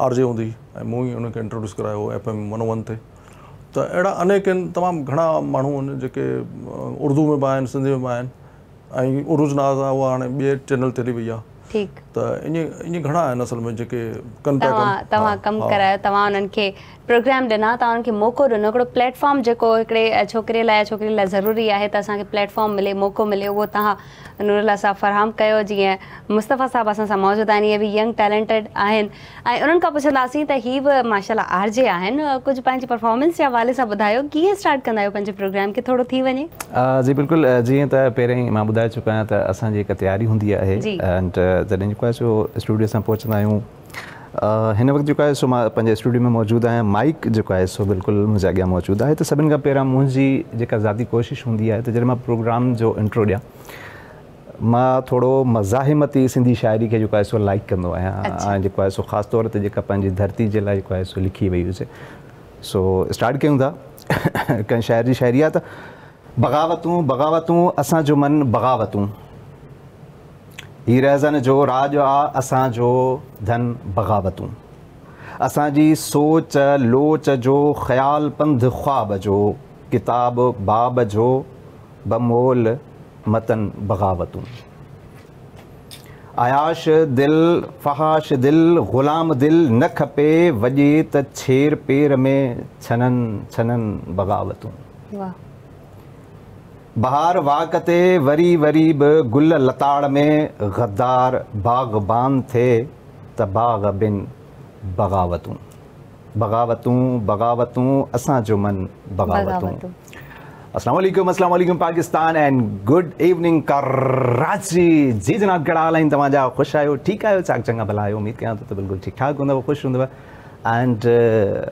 आर जे हूंदी हुई ऐं मूं हुनखे इंट्रोड्यूस करायो एफ एम वन ते त अहिड़ा अनेक आहिनि तमामु घणा माण्हू आहिनि जेके उर्दू में बि आहिनि में बि आहिनि ऐं उर्ज नाज़ आहे चैनल ते हली वई प्रोग्राम ॾिना उन्हनि खे मौक़ो ॾिनो हिकिड़ो प्लेटफॉर्म जेको हिकिड़े छोकिरे लाइ छोकिरे लाइ ज़रूरी आहे त असांखे प्लेटफॉर्म मिले मौक़ो मिले उहो तव्हां फरहम कयो जीअं मुस्तफ़ा साहिबु असां सां मौजूदु आहिनि इहे बि यंग टेलेंटिड आहिनि ऐं उन्हनि खां पुछंदासीं त हीअ बि माशाला आर जे आहिनि कुझु पंहिंजी परफॉर्मेंस जे हवाले सां ॿुधायो कीअं स्टार्ट कंदा आहियो पंहिंजे प्रोग्राम खे थोरो थी वञे चुका आहियां त असांजी हिकु तयारी हूंदी आहे जेको आहे सो स्टूडियो सां पहुचंदा आहियूं हिन वक़्तु जेको आहे सो मां पंहिंजे स्टूडियो में मौजूदु आहियां माइक जेको आहे सो बिल्कुलु मुंहिंजे अॻियां मौजूदु आहे त सभिनि खां पहिरां मुंहिंजी जेका ज़ाती कोशिशि हूंदी आहे त जॾहिं मां प्रोग्राम जो इंट्रो ॾियां मां थोरो मज़ाहिमती सिंधी शाइरी खे जेको आहे सो लाइक कंदो आहियां ऐं जेको आहे सो ख़ासि तौर ते जेका पंहिंजी धरती जे लाइ जेको आहे सो लिखी वई हुजे सो स्टाट कयूं था कंहिं शाइर जी शाइरी आहे त बग़ावतूं बग़ावतूं असांजो मन बग़ावतूं ही रहज़न जो राज आहे धन बग़ावतूं असांजी सोच लोच जो ख़्याल पंध ख़्वाब जो किताब बाब जो बमोल मतन बग़ावतूं आयाश दिल फ़हाश दिल ग़ुलाम दिल न खपे वॼे त छेर पेर में छननि छननि बग़ावतूं बहार वाकते वरी वरीब गुल लताड़ में गद्दार बागबान थे तबाग बिन बगावतूं बगावतूं बगावतूं असां जो मन बगावतूं Aslam Aslam Pakistan and good evening Karachi जी जनाब कहिड़ा हाल आहिनि तव्हांजा ख़ुशि आहियो ठीकु आहियो चाक चङा भला आहियो उमेदु कयां थो त बिल्कुलु ठीकु ठाक हूंदव ख़ुशि हूंदव एंड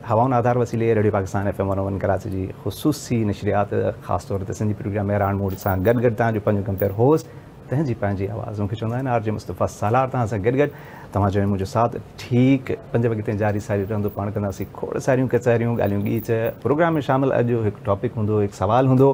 हवाउन आधार वसीले radio Pakistan F M one one Karachi की खसूसी नशरियात खास तौर ते सिंधी प्रोग्राम में रांड मूड सां गॾु गॾु तव्हांजो कंपेयर होस्ट तेजी हैं आवाज़ मुख्य चवन आर जे मुस्तफ़ा सालार तव्हां सां गॾु गॾु तव्हां जो मुंहिंजो साथ ठीक पंज वॻे ताईं जारी सारी रहंदो पा कंदासीं खोड़ सारियूं कचहरियूं ॻाल्हियूं प्रोग्राम में शामिल अज एक टॉपिक हूंदो हिकु सुवाल हूंदो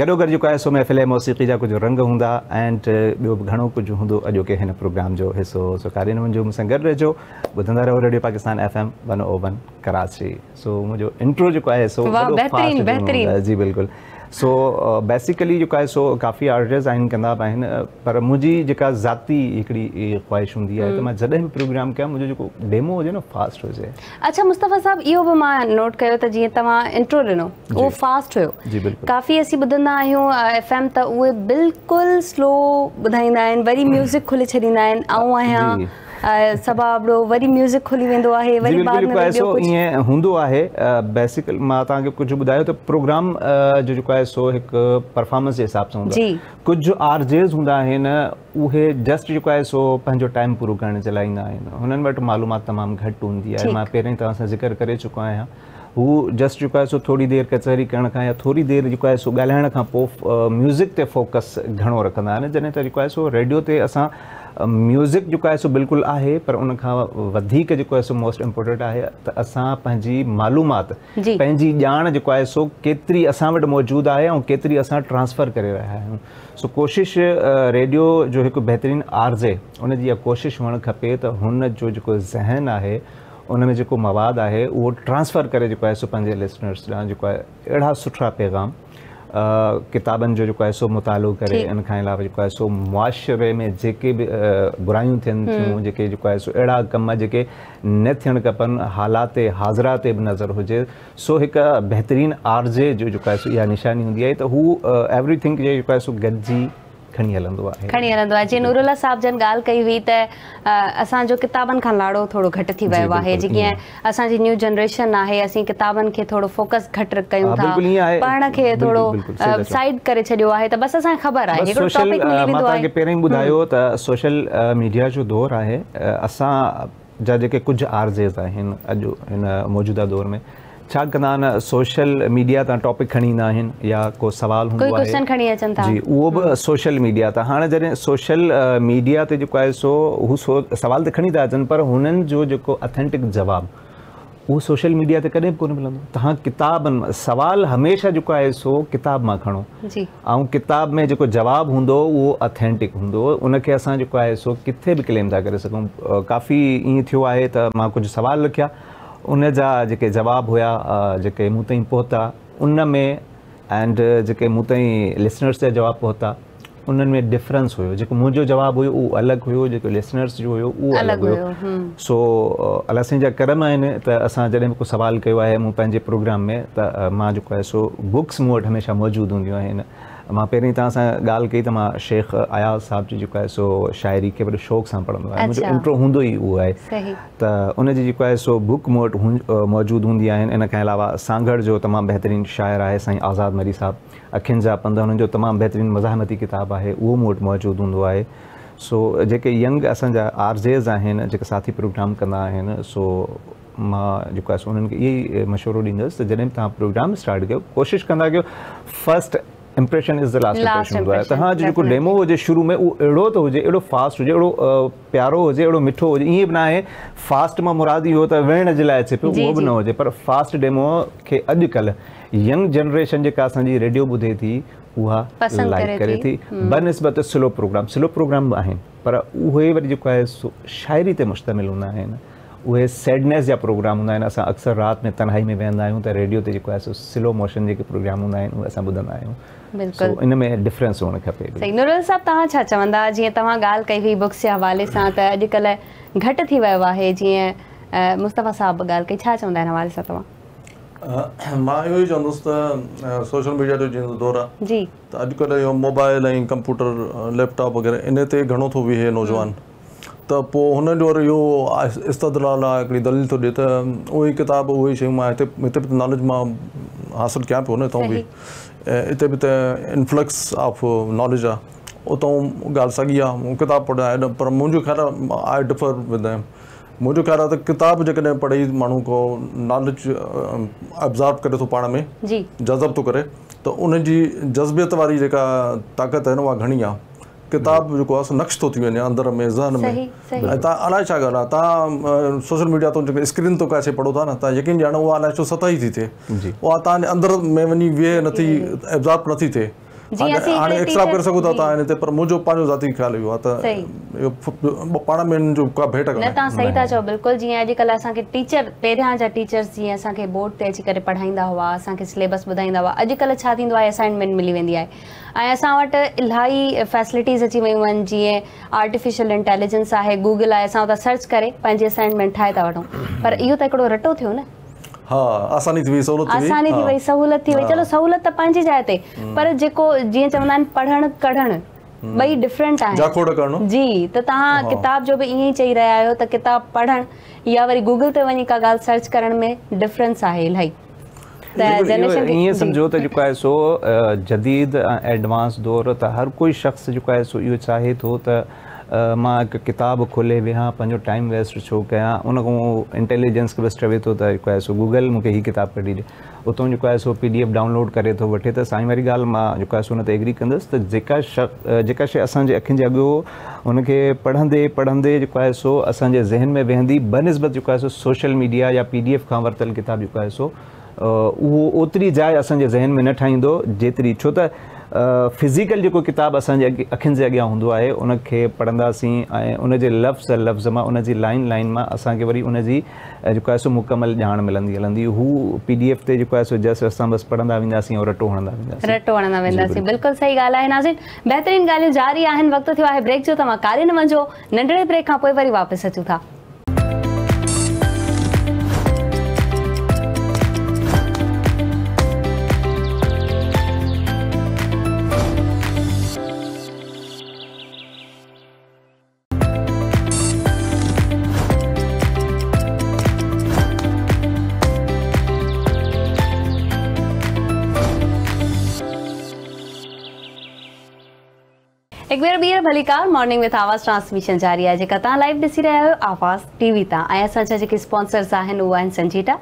गॾोगॾु जेको है सो महफ़िल मौसीक़ी जहाँ कुछ रंग हूँ एंड बो घो कुछ होंद हूंदो के प्रोग्राम जो हिस्सो सो कार्य मुझे मूंसां गॾु रहिजो ॿुधंदा रहो radio Pakistan F M one O one Karachi सो मुझे इंट्रो जो है सो जी बिल्कुलु सो बेसिकली जेका सो काफ़ी आर्टिस्ट आहिनि कंदा बि आहिनि पर मुंहिंजी जेका ज़ाती हिकिड़ी ख़्वाहिश हूंदी आहे त हम्म। मां जॾहिं बि प्रोग्राम कयां मुंहिंजो जेको डेमो हुजे न फास्ट हुजे अच्छा मुस्तफ़ा साहिबु इहो बि मां नोट कयो त जीअं तव्हां इंट्रो ॾिनो उहो फास्ट हुयो काफ़ी असीं ॿुधंदा आहियूं एफ एम त उहे बिल्कुलु स्लो ॿुधाईंदा आहिनि वरी म्यूज़िक खोले छॾींदा आहिनि आऊं आहियां सभा ॿियो वरी म्यूज़िक खुली वेंदो आहे वरी बेसिकल मां तव्हांखे कुझु ॿुधायो प्रोग्राम जो जेको आहे सो हिकु परफॉर्मेंस जे हिसाब सां हूंदो कुझु आरजेस हूंदा आहिनि जस्ट जेको आहे सो पंहिंजो टाइम पूरो करण जे लाइ ईंदा आहिनि हुननि वटि मालूमात तमामु घटि हूंदी आहे मां ज़िक्र कर चुको आहियां हू जस्ट जेको आहे सो थोरी देरि कचहरी करण खां या थोरी देरि जेको आहे सो ॻाल्हाइण म्यूज़िक फोकस घड़ो रखा आहिनि जॾहिं त जेको सो रेडियो ते असां म्यूज़िक जो है सो बिल्कुल है पर उन मोस्ट इम्पोर्टेंट है असि मालूम पंहिंजी मालूमात है सो केतरी अस मौजूद है और केतरी अस ट्रांसफ़र कर रहा है सो कोशिश रेडियो जो एक बेहतरीन आर्ज है इहा कोशिश होने खपे तो हुन जो ज़हन है उनमें जो मवाद है वो ट्रांसफ़र करे सो लिसनर्स अड़ा सुठा पैगाम किताबनि जो जेको आहे सो मुतालो करे इन खां अलावा जेको आहे सो मुआशिरे में जेके बि बुरायूं थियनि हम्म। थियूं जेके जेको आहे सो अहिड़ा कम जेके न थियणु खपनि हालात हाज़िरा ते बि नज़र हुजे सो हिकु बहितरीनु आरज़े जो जेको आहे सो इहा निशानी हूंदी आहे त हू एवरीथिंग जे जेको आहे सो गॾिजी खणी हलंदो आहे खणी हलंदो आहे जीअं नूरुला साहिब जन ॻाल्हि कई हुई त असांजो किताबनि खां लाड़ो थोरो घटि थी वियो आहे जीअं असांजी न्यू जनरेशन आहे असीं किताबनि खे थोरो फोकस घटि कयूं था पाण खे थोरो साइड करे छॾियो आहे त बसि असांखे ख़बर आहे तव्हांखे पहिरियों ॿुधायो त सोशल मीडिया जो दौरु आहे असां जा जेके कुझु आरज़ेज़ आहिनि अॼु हिन मौजूदा दौर में छा कंदा आहिनि सोशल मीडिया तां टॉपिक खणी ईंदा आहिनि या को सुवालु हूंदो आहे उहो बि सोशल मीडिया तां हाणे जॾहिं सोशल मीडिया ते जेको आहे सो हू सो सुवाल त खणी था अचनि पर हुननि जो जेको अथेंटिक जवाबु उहो सोशल मीडिया ते कॾहिं बि कोन मिलंदो तव्हां किताबनि मां सुवालु हमेशह जेको आहे सो किताब मां खणो ऐं किताब में जेको जवाबु हूंदो उहो अथेंटिक हूंदो उनखे असां जेको आहे सो किथे बि क्लेम था करे सघूं काफ़ी ईअं थियो आहे त मां कुझु सुवालु रखिया उन जा जवाब हुआ जो मूं ताईं पहुता उन में एंड जो मूं ताईं लिसनर्स जा जवाब पहुता उन में डिफरेंस हुयो जेको मुंहिंजो जवाबु हुयो उहो अलॻि हुयो जेको लिसनर्स जो हुयो उहो अलॻि हुयो सो अला साईं जा कर्म आहिनि त असां जॾहिं बि को सुवालु कयो प्रोग्राम में त मां जेको सो बुक्स मूं वटि हमेशह मौजूदु मां पहिरीं तव्हां सां ॻाल्हि कई त मां शेख अयाज़ साहिब जी जेको आहे सो शायरी खे वॾे शौक़ सां पढ़ंदो आहियां मुंहिंजो इंट्रो अच्छा। हूंदो ई उहो आहे त उनजी जेको आहे सो बुक मूं वटि मौजूदु हूंदी आहिनि इन खां अलावा सांगड़ जो तमामु बहितरीनु शाइरु आहे साईं आज़ाद मरी साहिबु अखियुनि जा पंध हुननि जो तमामु बहितरीनु मज़ाहमती किताबु आहे उहो मूं वटि मौजूदु हूंदो आहे सो जेके यंग असांजा आरज़ेज़ आहिनि जेके साथी प्रोग्राम कंदा आहिनि सो मां जेको आहे सो उन्हनि खे इहो ई मशवरो ॾींदुसि त जॾहिं बि तव्हां प्रोग्राम स्टार्ट कयो कोशिशि कंदा कयो first impression is the last हूंदो आहे त तव्हांजो जेको डेमो हुजे शुरू में उहो अहिड़ो त हुजे अहिड़ो फास्ट हुजे अहिड़ो प्यारो हुजे अहिड़ो मिठो हुजे ईअं बि न आहे फास्ट मां मुराद इहो त विहण जे लाइ अचे पियो उहो बि न हुजे पर फास्ट डेमो खे अॼुकल्ह यंग जनरेशन जेका असांजी रेडियो ॿुधे थी उहा लाइक करे थी बनस्बत स्लो प्रोग्राम स्लो प्रोग्राम बि आहिनि पर उहे वरी जेको आहे सो शाइरी ते मुश्तमिल हूंदा आहिनि उहे सैडनेस जा प्रोग्राम हूंदा आहिनि असां अक्सर राति में तनाई में वेहंदा आहियूं त रेडियो ते जेको आहे सो स्लो मोशन जेके प्रोग्राम हूंदा आहिनि उहे असां ॿुधंदा आहियूं लैपटॉप ते घणो बिहे इतने भी त इन्फ्लक्स ऑफ नॉलेज आ उतां ॻाल्हि साॻी आहे पर मुझे ख्याल आई डिफर विद मुझे ख्याल ख़्यालु किताब जैसे पढ़ी मूँ को नॉलेज ऑब्ज़र्व करे तो पा में जज़ब तो करे तो उनजी जज़्बियत वाली जी ताक़त है ना घनी घणी किताब जेको आहे नक्श थो थी वञे अंदर में ज़हन में ऐं तव्हां अलाए छा ॻाल्हि आहे तव्हां सोशल मीडिया तो स्क्रीन तो कैसे पढ़ो था न त यकीन ॼाणो उहा अलाए छो सत ई थी थिए उहा तव्हांजे अंदर में वञी वेहे नथी एब्ज़ॉर्ब नथी थिए न तव्हां सही था चओ बिल्कुलु जीअं अॼुकल्ह टीचर पहिरियां जा टीचर्स जीअं असांखे बोर्ड ते अची करे पढ़ाईंदा हुआ सिलेबस ॿुधाईंदा हुआ अॼुकल्ह छा थींदो आहे असाइनमेंट मिली वेंदी आहे ऐं असां वटि इलाही फैसिलिटीस अची वियूं आहिनि जीअं आर्टिफ़िशल इंटेलिजेंस आहे गूगल आहे असां उतां सर्च करे पंहिंजी असाइनमेंट ठाहे था वठूं पर इहो त हिकिड़ो रटो थियो न बि चई रहिया आहियो किताब ते वञी शख़्स जेको आहे मां हिकु किताबु खोले विहां पंहिंजो टाइम वेस्ट छो कयां उन खां इंटेलिजेंस खे वेस्ट चवे थो त जेको आहे सो गूगल मूंखे हीअ किताबु कढी ॾिए उतां जेको आहे सो पी डी एफ डाउनलोड करे थो वठे त साईं वारी ॻाल्हि मां जेको आहे सो हुन ते एग्री कंदुसि त जेका शक जेका शइ असांजे अखियुनि जे अॻियो हुनखे पढ़ंदे पढ़ंदे जेको आहे सो असांजे ज़हन में वेहंदी बनिस्बत जेको आहे सो सोशल मीडिया या पी डी एफ खां वरितल किताबु जेको आहे सो उहो ओतिरी जाइ असांजे ज़हन में न ठाहींदो जेतिरी छो त फिज़िकल जो किताबु असांजे अखियुनि जे अॻियां हूंदो आहे उनखे पढ़ंदासीं ऐं लफ़्ज़ लफ़्ज़ मां उनजी लाइन लाइन मां असांखे वरी उनजी जेको आहे सो मुकमल ॼाण मिलंदी हलंदी हू पी डी एफ ते जेको आहे सो जस्ट असां बसि पढ़ंदा वेंदासीं ऐं रटो हणंदा वेंदासीं रटो हणंदा वेंदासीं बिल्कुलु सही ॻाल्हि आहे नाज़िन बहितरीनु ॻाल्हियूं जारी आहिनि वक़्तु थियो ब्रेक जो तव्हां कारे नंढड़े ब्रेक खां पोइ वरी था एक भेर बीर भली कार मॉर्निंग विथ आवाज़ ट्रांसमिशन जारी है जेका तव्हां लाइव ॾिसी रहा आहियो आवाज़ टीवी तां ऐं असांजा जेके स्पॉन्सर्स आहिनि उहे आहिनि संजीटा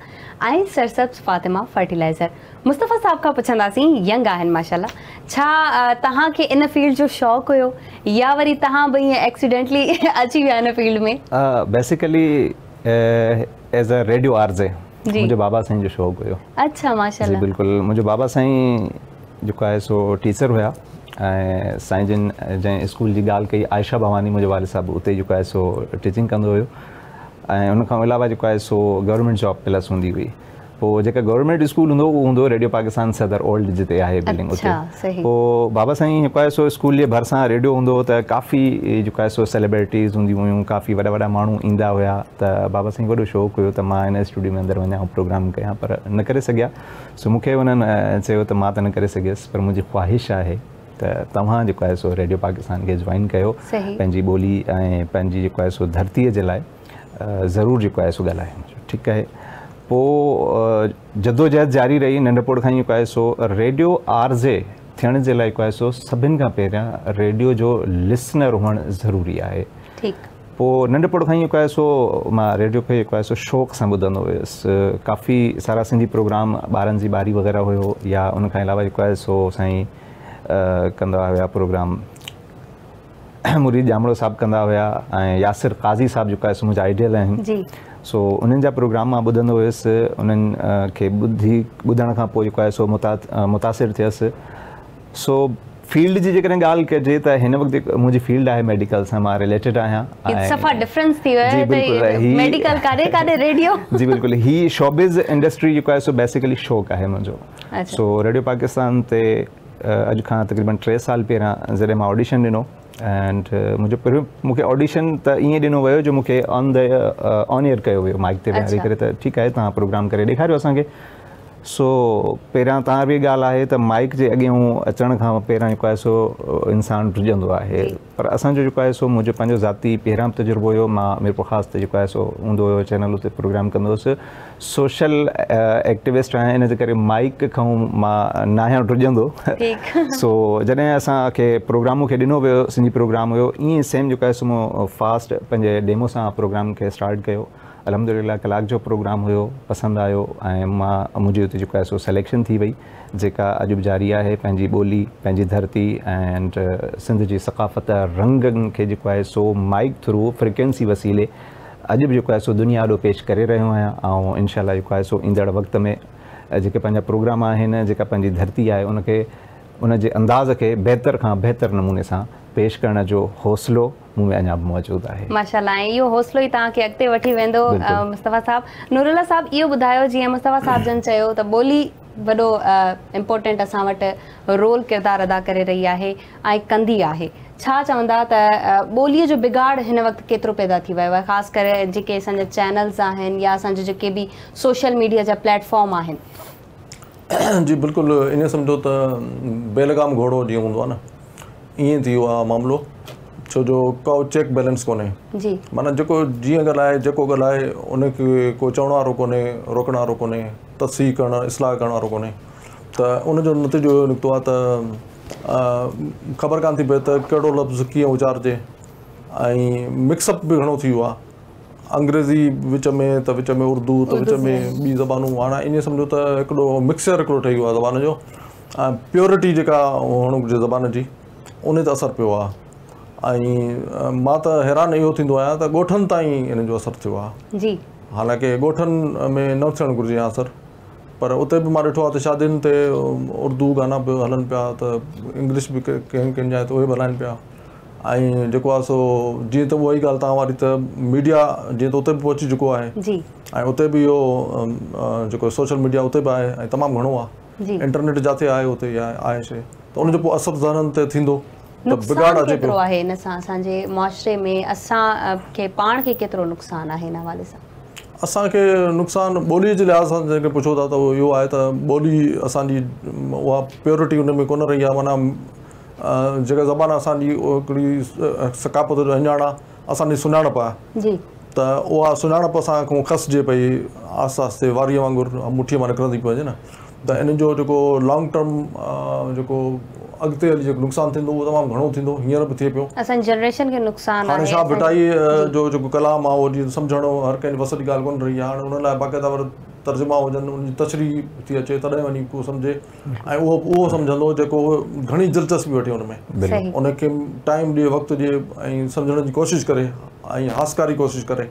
ऐं सरसब्स फातिमा फर्टिलाइज़र मुस्तफ़ा साहब खां पुछंदासीं यंग आहिनि माशाल्लाह छा के इन फील्ड जो शौक हो या वरी तहां भई एक्सीडेंटली अची विया हिन फील्ड में basically as a radio RJ मुझे बाबा साईं जो शौक हो अच्छा माशाल्लाह बिल्कुल मुझे बाबा साईं जेको है सो टीचर हुया साई जिन जै स्कूल की ॻाल्हि कई आयशा भवानी मुझे वाले साहब उते जेको सो टीचिंग कंदो हुयो ऐं अलावा सो गवर्नमेंट जॉब प्लस होंगी हुई पोइ जेका गवर्नमेंट स्कूल हूंदो उहो हूंदो रेडियो पाकिस्तान सदर ओल्ड जिते है बिल्डिंग उते अच्छा, पोइ बाबा साईं सो स्कूल के भरसा रेडियो हूंदो हो त काफ़ी जेको आहे सो सेलिब्रिटीज़ हूंदियूं हुयूं काफ़ी वा वॾा माण्हू ईंदा हुया त बाबा साईं वॾो शौक़ु हुयो त मां हिन स्टूडियो में अंदर वञा प्रोग्राम क्या पर न करे सो मूंखे हुननि चयो न करे सघियसि पर मुझी ख़्वाहिश है त तव्हां जेको आहे सो रेडियो पाकिस्तान खे जॉइन कयो पंहिंजी ॿोली ऐं पंहिंजी जेको आहे सो धरतीअ जे लाइ ज़रूरु जेको आहे सो ॻाल्हाइण ठीकु आहे पोइ जदोजहद जारी रही नंढपुण खां ई जेको आहे सो रेडियो आरज़े थियण जे लाइ जेको आहे सो सभिनि खां पहिरियां रेडियो जो लिसनर हुअणु ज़रूरी आहे पोइ नंढपुण खां ई जेको आहे सो मां रेडियो खे जेको आहे सो शौक़ सां ॿुधंदो हुयुसि काफ़ी सारा सिंधी प्रोग्राम ॿारनि जी ॿारी वग़ैरह हुयो या उन अलावा जेको आहे सो साईं क्या हुया प्रोग्राम मुरीद जामड़ो साहब कह हुया यासिर काज़ी साहब जेका आहे मुंहिंजा आइडियल सो उन जा प्रोग्राम मां ॿुधंदो हुयुसि उन्हनि खे ॿुधी सो मुतासिर थियसि सो फील्ड जी जेकॾहिं ॻाल्हि कजे त हिन वक़्तु मुंहिंजी फील्ड आहे मेडिकल सां मां रिलेटेड आहियां सफ़ा डिफरेंस थी वियो आहे मेडिकल काॾे काॾे रेडियो जी बिल्कुलु ही शोबिज़ इंडस्ट्री जेको आहे सो बेसिकली शौक है मुंहिंजो अच्छा। सो रेडियो पाकिस्तान ते अॼु खां तक़रीबनि टे साल पहिरियां जॾहिं मां ऑडिशन ॾिनो एंड मुंहिंजो पहिरियों मूंखे ऑडिशन त ईअं ॾिनो वियो जो मूंखे ऑन द ऑन एयर कयो हुयो माइक ते वञी करे त ठीकु आहे तव्हां प्रोग्राम करे ॾेखारियो असांखे सो पहिरियां तव्हां बि ॻाल्हि आहे माइक के अॻियां अचण खां पहिरियां जेको सो इंसान डिॼंदो है पर असांजो जो आहे सो मुझे पंहिंजो ज़ाती पहिरियां तजुर्बो हुयो मां मीरपुर ख़ासि ते जेको सो हूंदो चैनल ते प्रोग्राम कंदो सोशल एक्टिविस्ट आया इन जे माइक खां मां न आहियां सो जैसे असांखे प्रोग्राम के ॾिनो वियो सिंधी प्रोग्राम हुयो सेम जेको सो फास्ट पंहिंजे डेमो से प्रोग्राम के स्टार्ट कयो अलहमदिल्ला कलाक जो प्रोग्राम हुयो पसंदि आयो ऐं मां मुंहिंजी हुते जेको आहे सो सिलेक्शन थी वई जेका अॼु बि जारी आहे पंहिंजी ॿोली पंहिंजी धरती एंड सिंध जी सकाफ़त रंग खे जेको आहे सो माइक थ्रू फ्रिक्वेंसी वसीले अॼु बि जेको आहे सो दुनिया ॾाढो पेश करे रहियो आहियां ऐं इनशा जेको आहे सो ईंदड़ वक़्त में जेके पंहिंजा प्रोग्राम आहिनि जेका पंहिंजी धरती आहे उनखे उनजे अंदाज़ खे बहितर खां बहितर नमूने सां पेश करण जो हौसलो मुस्तफ़ा साहिन चयो त ॿोली वॾो इंपोर्टेंट असां वटि रोल किरदारु अदा करे रही आहे ऐं कंदी आहे छा चवंदा त ॿोलीअ जो बिगाड़ हिन वक़्तु केतिरो पैदा थी वियो आहे ख़ासि करे जेके असांजा चैनल्स आहिनि या असांजा जेके बि सोशल मीडिया जा प्लेटफॉर्म आहिनि छो जो कओ चेक बैलेंस कोन्हे जी माना जेको जीअं ॻाल्हाए जेको ॻाल्हाए उनखे को चवण वारो कोन्हे रोकण वारो कोन्हे तस्सीह करणु इस्लाह करण वारो कोन्हे त उनजो नतीजो इहो निकितो है त ख़बर कान थी पए त कहिड़ो लफ़्ज़ कीअं उचारिजे ऐं मिक्सअप बि घणो थी वियो अंग्रेज़ी विच में त विच में उर्दू तो विच में बी जबानू हाणे ईअं समझो तो हिकिड़ो मिक्सर हिकिड़ो ठही वियो ज़बान जो प्योरिटी जेका हुअणु घुरिजे ज़बान जी उन ते असरु पियो ऐं मां त हैरान इहो थींदो आहियां त ॻोठनि ताईं इन जो असरु थियो आहे हालांकि ॻोठनि में न थियणु घुरिजे असरु पर उते बि मां ॾिठो आहे त शादियुनि ते उर्दू गाना बि हलनि पिया त इंग्लिश बि के कंहिं कंहिं जाइ ते उहे बि हलाइनि पिया ऐं जेको आहे सो जीअं त उहा ई ॻाल्हि तव्हां वारी त मीडिया जीअं त उते बि पहुची चुको आहे ऐं उते बि इहो जेको सोशल मीडिया उते बि आहे ऐं तमामु घणो आहे इंटरनेट जिते आहे उते या आहे शइ त असर ज़हन ते थींदो असांखे नुक़सानु ॿोलीअ जे लाइ पुछो था त इहो आहे त जेका ज़माना सकाफ़त जो त उहा सुञाणप खसिजे पई आहिस्ते आस्ते वारीअ वांगुरु मां निकिरंदी पई वञे न त इन जो जेको लॉंग टर्म जेको अॻिते हली जेको नुक़सानु थींदो उहो तमामु घणो थींदो हींअर बि थिए पियो असांजी जनरेशन खे नुक़सानु हाणे छा बिटाई जो जेको कलाम आहे उहो जीअं सम्झणो हर कंहिंजी वस जी ॻाल्हि कोन रही आहे हाणे उन लाइ बाक़ाइदा वर तर्ज़ुमा हुजनि उनजी तशरी थी अचे तॾहिं वञी को सम्झे ऐं उहो उहो सम्झंदो जेको घणी दिलचस्पी वठे हुन में उनखे टाइम ॾिए वक़्तु ॾिए ऐं सम्झण जी कोशिशि करे ऐं हासकारी कोशिशि करे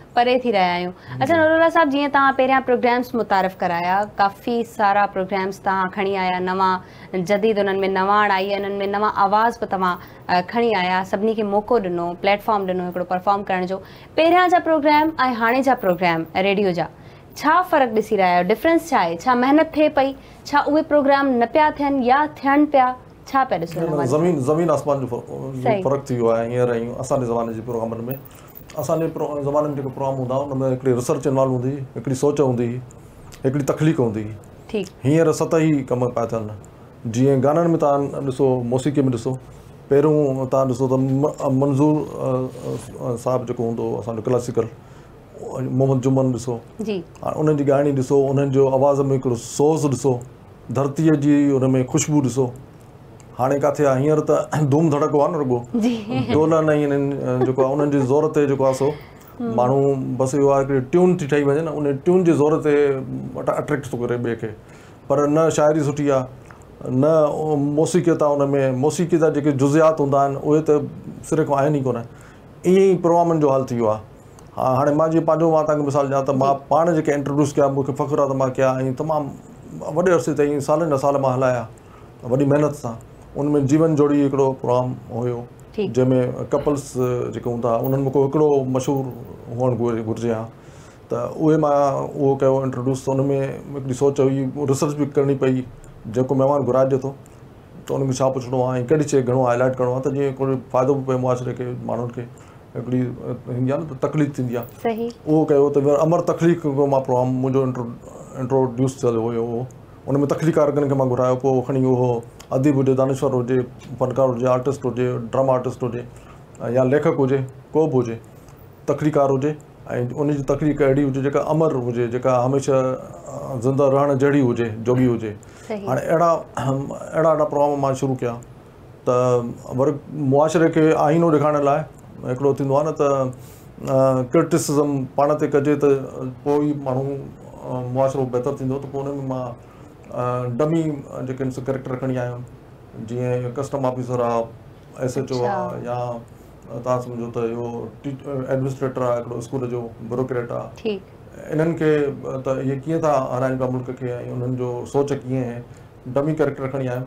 परे थी रहिया आहियूं अच्छा जीअं तव्हां पहिरियां प्रोग्राम्स मुतारिफ़ कराया काफ़ी सारा प्रोग्राम्स तव्हां खणी आया नवां जदीद उन्हनि में नवा आणाई उन्हनि में नवां आवाज़ बि तव्हां खणी आया सभिनी खे मौक़ो ॾिनो प्लेटफॉर्म ॾिनो हिकिड़ो परफॉर्म करण जो पहिरियां जा प्रोग्राम ऐं हाणे जा प्रोग्राम रेडियो जा छा फ़र्क़ु ॾिसी रहिया आहियो डिफ्रेंस छा आहे छा महिनत थिए पई छा उहे प्रोग्राम न पिया थियनि या थियनि पिया छा पिया ज़मीन ज़मीन आसमान जो फ़र्क़ु थी वियो आहे हींअर असांजे ज़माने जे प्रोग्रामनि में असान ज़माने में प्रोग्राम हूंदा हुआ में रिसर्च इन्वॉल्व हूँ हुई सोच हूंदी हुई हिकिड़ी तकलीफ़ हूंदी हुई हींअर सतही कम पाया थन जी गान में तव्हां ॾिसो में ऐसो पहिरियों तव्हां ॾिसो त मंज़ूर साहब जेको हूंदो हुओ क्लासिकल मोहम्मद जुम्मन ऐसो उन्हनि जी ॻाइणी आवाज़ में हिकिड़ो सोज़ ॾिसो धरतीअ जी हुन ख़ुशबू ॾिसो हाणे किथे आहे हींअर त धूम धड़को आहे न रुगो डोलन ऐं जेको आहे उन्हनि जे ज़ोर ते जेको आहे सो माण्हू बसि इहो आहे हिकिड़ी ट्यून थी ठही वञे न उन ट्यून जे ज़ोर ते अट्रेक्ट थो करे ॿिए खे पर न शाइरी सुठी आहे न मौसीक़ी त आहे उन में मौसीक़ी जा जेके जुज़ियात हूंदा आहिनि उहे त सिर्फ़ु आहिनि ई कोन ईअं ई प्रोग्रामनि जो हाल थी वियो आहे हाणे मां जीअं पंहिंजो मां तव्हांखे मिसाल ॾियां त मां पाण जेके इंट्रोड्यूस कया मूंखे फ़ख्रु आहे त मां कया ऐं तमामु वॾे अरसे ताईं सालनि जा साल मां हलाया वॾी महिनत सां उन में जीवन जोड़ी हिकिड़ो प्रोग्राम हुयो जंहिंमें कपल्स जेके हूंदा उन्हनि मूंखे हिकिड़ो मशहूरु हुअणु घुर घुरिजे हा त उहे मां उहो कयो इंट्रोड्यूस त में हिकिड़ी सोच हुई रिसर्च बि करणी पई जेको महिमान घुराइजे थो त उनमें छा पुछिणो आहे ऐं कहिड़ी शइ घणो आहे हाईलाइट करिणो आहे त जीअं फ़ाइदो बि पियो मुआशिरे खे माण्हुनि खे हिकिड़ी आहे न त तकलीफ़ थींदी आहे उहो कयो त अमर तकलीफ़ मां प्रोग्राम मुंहिंजो इंट्रो इंट्रोड्यूस थियलु हुयो उहो में तकलीफ़ कारकनि खे मां घुरायो पोइ खणी उहो अदीब हुजे दानेश्वर हुजे फ़नकार हुजे आर्टिस्ट हुजे ड्रम आर्टिस्ट हुजे या लेखक हुजे को बि हुजे तखरीक़ार हुजे ऐं उनजी तकरीक़ अहिड़ी हुजे जेका अमर हुजे जेका हमेशह ज़िंदा रहण जहिड़ी हुजे जोगी हुजे हाणे अहिड़ा अहिड़ा अहिड़ा प्रोग्राम मां शुरू कयां त वरी मुआशरे खे आइनो ॾेखारण लाइ हिकिड़ो थींदो आहे न त क्रिटिसिज़म पाण ते कजे त पोइ ई माण्हू मुआशिरो बहितरु थींदो त पोइ उनमें मां डमी जेके आहिनि करेक्टर खणी आया आहियां जीअं कस्टम ऑफिसर आहे एस एच ओ आहे या तव्हां सम्झो त इहो एडमिनिस्ट्रेटर आहे हिकिड़ो स्कूल जो ब्यूरोक्रेट आहे इन्हनि खे त इहे कीअं था हलायूं पिया मुल्क खे ऐं उन्हनि जो सोच कीअं आहे डमी कैरेक्टर रखणी आहियां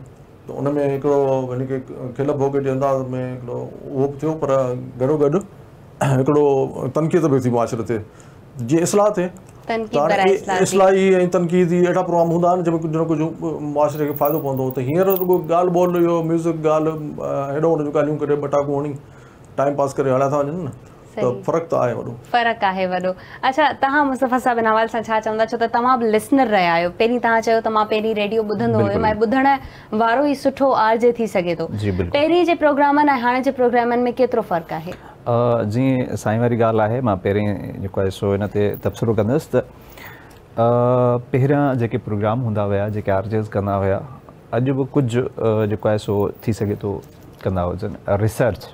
त उन में हिकिड़ो हिनखे खिल भोग जे अंदाज़ में हिकिड़ो उहो बि थियो पर गॾो गॾु हिकिड़ो तनक़ीद बि थी मुआ ते जीअं इस्लाह थिए चयो त मां पहिरीं रेडियो आहे जी साई वाली ॻाल्हि आहे मां सो हिन ते तबसरो कंदुसि त पहिरियां जेके प्रोग्राम हूंदा हुया जेके आर्जेस कंदा हुया अॼु बि कुझु जेको सो थी सघे थो कंदा हुजनि research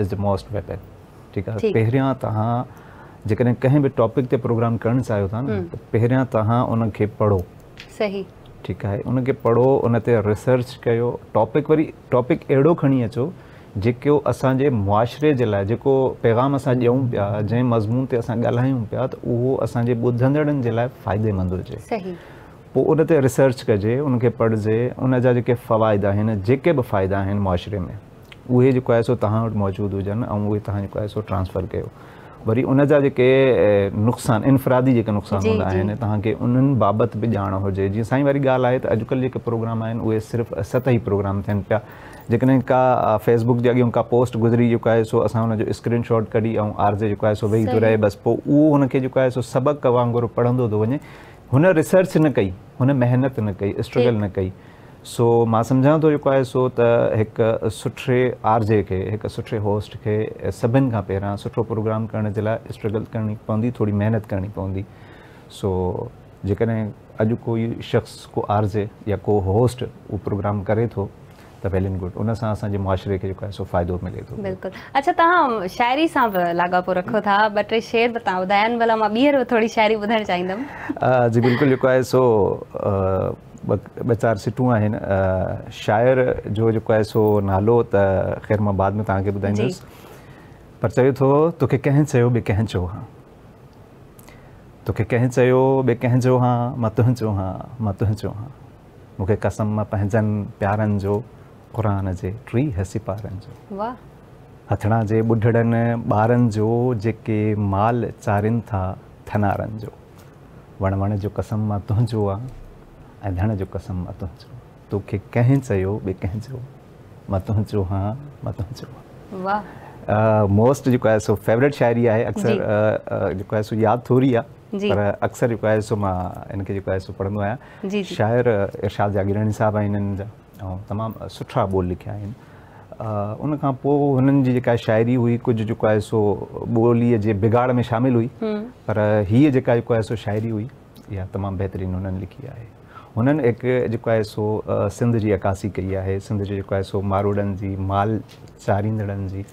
is the most weapon ठीक है पहिरियां तव्हां जेकॾहिं कंहिं टॉपिक ते प्रोग्राम कर चाहियो था न हम्म। त पढ़ो सही ठीकु आहे उनखे पढ़ो उन रिसर्च कयो टॉपिक वरी टॉपिक अड़ो खी अचो जो असांजे मुआशरे जे लाइ जेको पैगाम असां ॾियूं पिया जंहिं मज़मून ते असां ॻाल्हायूं पिया त उहो असांजे ॿुधंदड़नि जे लाइ फ़ाइदेमंद हुजे उन रिसर्च कजे उनके पढ़िजे उनजा जा जेके फ़वाइद आहिनि जेके बि में उहे जेको आहे सो तव्हां वटि मौजूदु हुजनि ट्रांसफर कयो वरी उन जा नुक़सान इनफरादी जेके नुक़सान हूंदा आहिनि तव्हांखे उन्हनि बाबति बि ॼाण हुजे जीअं साईं वारी ॻाल्हि आहे त अॼुकल्ह जेके प्रोग्राम आहिनि उहे सिर्फ़ु सतही प्रोग्राम थियनि पिया जेकॾहिं का फेसबुक के अगे का पोस्ट गुज़री जेको है सो असां हुनजो स्क्रीनशॉट कढी ऐं आरज़े जेको आहे सो वेही तो रहे बस उनके उहो हुनखे जेको आहे सो सबक़ वांगुरु पढ़ंदो थो वञे हुन रिसर्च न कई हुन महिनत न कई स्ट्रगल न कई सो मां समझा तो जेको आहे सो त हिकु सुठे आरजे खे हिकु सुठे होस्ट के सभी का पैर सुठो प्रोग्राम करण जे लाइ स्ट्रगल करनी पवी थोड़ी मेहनत करनी पवी सो जो अॼु कोई शख़्स को आरजे या को होस्ट वो प्रोग्राम करे तो द वेल एंड गुड उन सां जे मुआशिरे के जो है सो फ़ाइदो मिले तो बिल्कुल अच्छा ता तो हाँ, शायरी सा लागा पो रखो था बट शेर बता तव्हां वाला मा मां थोड़ी शायरी शाइरी ॿुधणु जी बिल्कुल जो है सो ॿ सिटू सिटूं आहिनि शाइर जो जेको आहे सो नालो त ख़ैर मा बाद में तव्हांखे ॿुधाईंदुसि पर चयो तो, थो के कहन चयो बे कहन चो हां तो के कहन चयो ॿिए कंहिं चयो हा मां तुंहिंजो हा मां तुंहिंजो हां मूंखे कसम मां पंहिंजनि प्यारनि जो क़ुरान जे टीह हसीपारन जो वाह हथणा जे बुढड़न बारन जो जेके माल चारिन था थनारन जो वण वण जो कसम मां तुंहिंजो आहे ऐं धन जो कसम मा तो जो तो के कह चयो बे कह जो मा तो जो हां मा तो जो वाह मोस्ट जो आहे सो फेवरेट शायरी है अक्सर जो आहे सो याद थोरी आ पर अक्सर जो आहे सो मा इनके जो आहे सो पढ़नो आ शायर इरशाद जागीरानी साहब आ इनन जा ऐं तमामु सुठा ॿोल लिखिया आहिनि उन खां पोइ हुननि जी जेका शाइरी हुई कुझु जेको आहे सो ॿोलीअ जे बिगाड़ में शामिल हुई हम्म। पर हीअ जेका जेको आहे सो शाइरी हुई इहा तमामु बहितरीनु हुननि लिखी आहे हुननि हिकु जेको आहे सो सिंध जी अकासी कई आहे सिंध जो जेको आहे सो मारोड़नि जी माल चारींदड़नि जी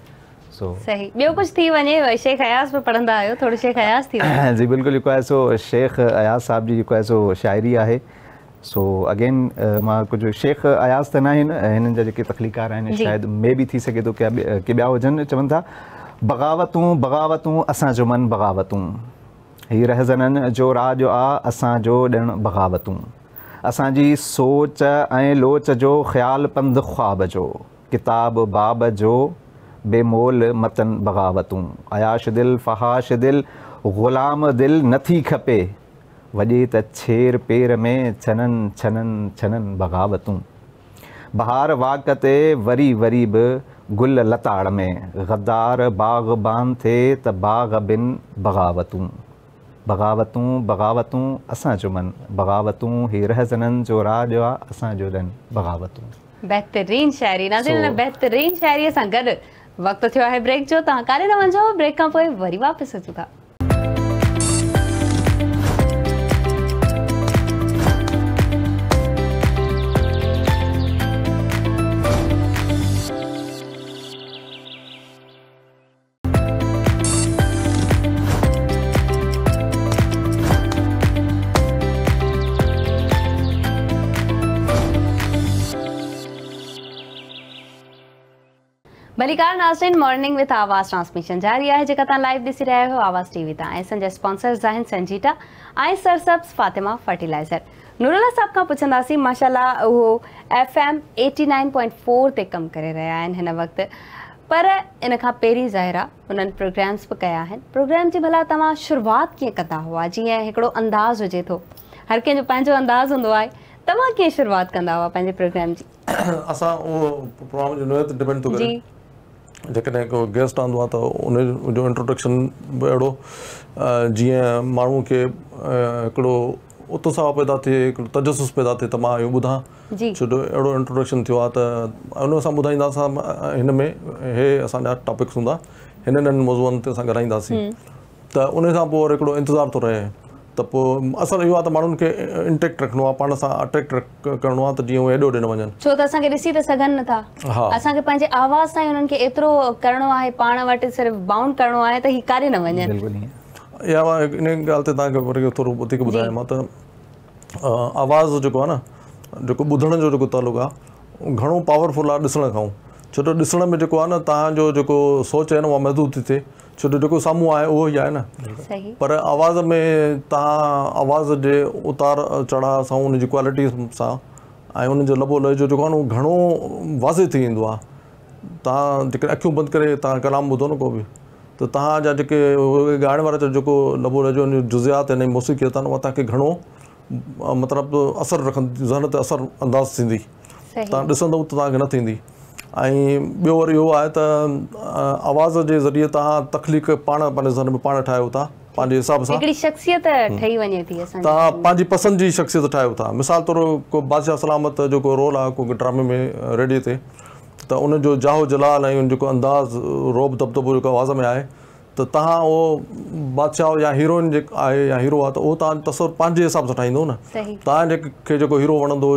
सो सही ॿियो कुझु थी वञे शेख अयास में पढ़ंदा आहियो थोरो शेख अयास थी जी बिल्कुलु जेको आहे सो शेख अयास साहिब जी जेको आहे सो शाइरी आहे सो अगेन uh, मां कुझु शेख आयाज़ त न आहिनि हिननि जा जेके तकलीकार आहिनि शायदि में बि थी सघे थो की के ॿिया हुजनि चवनि था बग़ावतूं बग़ावतूं असांजो मन बग़ावतूं हीअ रहज़ननि जो राह जो आहे असांजो ॾिणु बग़ावतूं असांजी सोच ऐं लोच जो ख़्यालु पंधु ख़्वाब जो किताब बाब जो बेमोल मतन बग़ावतूं अयाश दिलि फ़हाश दिलि ग़ुलाम दिलि नथी खपे वॼे त छेर पेर में छनन छनन छनन बग़ावतूं बहार वाक ते वरी वरी बि गुल लताड़ में गद्दार बाग़बान थिए त बाग़ बिन बग़ावतूं बग़ावतूं बग़ावतूं असांजो मन बग़ावतूं ही रहज़नन जो राज आहे असांजो ॾन बग़ावतूं बहितरीन शायरी नाज़रीन बहितरीन शायरीअ सां गॾु वक़्तु थियो आहे ब्रेक जो तव्हां काॾे न वञो ब्रेक खां ट्रांसमिशन जारी आहे जेका तव्हां लाइव ॾिसी रहिया आहियो संजीटा ऐं पुछंदासीं उहो F M eighty nine point four ते कमु करे रहिया आहिनि हिन वक़्तु पर इन खां पहिरीं ज़ाहिर प्रोग्राम्स बि कया आहिनि प्रोग्राम जी भला तव्हां शुरूआति कीअं कंदा हुआ जीअं हिकिड़ो अंदाज़ हुजे थो हर कंहिंजो पंहिंजो अंदाज़ हूंदो आहे तव्हां कीअं शुरूआति कंदा हुआ पंहिंजे प्रोग्राम जी जेकॾहिं को गेस्ट आंदो आहे त उन जो इंट्रोडक्शन बि अहिड़ो जीअं माण्हू खे हिकिड़ो उत्साह पैदा थिए हिकिड़ो तजसुस पैदा थिए त मां इहो ॿुधा छो जो अहिड़ो इंट्रोडक्शन थियो आहे त उन सां ॿुधाईंदासीं हिन में इहे असांजा टॉपिक्स हूंदा हिननि मौज़ुअनि ते असां ॻाल्हाईंदासीं त उनखां पोइ वरी हिकिड़ो इंतज़ारु रहे पोइ असल इहो आहे त माण्हुनि खे पाण सां अट्रो ताईं थोरो आवाज़ जेको आहे न जेको ॿुधण जो जेको तालुको आहे घणो पावरफुल आहे ॾिसण खां छो जो ॾिसण में जेको आहे न तव्हांजो जेको सोच आहे न मज़दूदु थी थिए छो जो जेको साम्हूं आहे उहो ई आहे न पर आवाज़ में तव्हां आवाज़ जे उतार चढ़ाव सां उनजी क्वालिटी सां ऐं उनजो लॿो लह जो जेको आहे न घणो वाज़े थी वेंदो आहे तव्हां जेकॾहिं अखियूं बंदि करे तव्हां कलाम ॿुधो न को बि त तव्हांजा जेके उहे ॻाइण वारा जो जेको लॿो लह जो जुज़ियात आहिनि मौसीक़ी आहे उहा तव्हांखे घणो मतिलबु असरु रखंदी ज़हन ते असर अंदाज़ थींदी तव्हां ॾिसंदव त तव्हांखे न ऐं ॿियो वरी उहो आहे त आवाज़ जे ज़रिए तव्हां तकलीफ़ पाण पंहिंजे ज़न में पाण ठाहियो था पंहिंजे हिसाब सां तव्हां पंहिंजी पसंदि जी शख़्सियत ठाहियो था मिसाल तौरु को बादशाह सलामत जेको रोल आहे को ड्रामे में रेडियो ते त उनजो जाहो जलाल ऐं उन जेको अंदाज़ो रोब दबदबो जेको आवाज़ में आहे त तव्हां उहो बादशाह या हीरोइन जेको आहे या हीरो आहे त उहो तव्हां पंहिंजे हिसाब सां ठाहींदो न तव्हां जेको हीरो वणंदो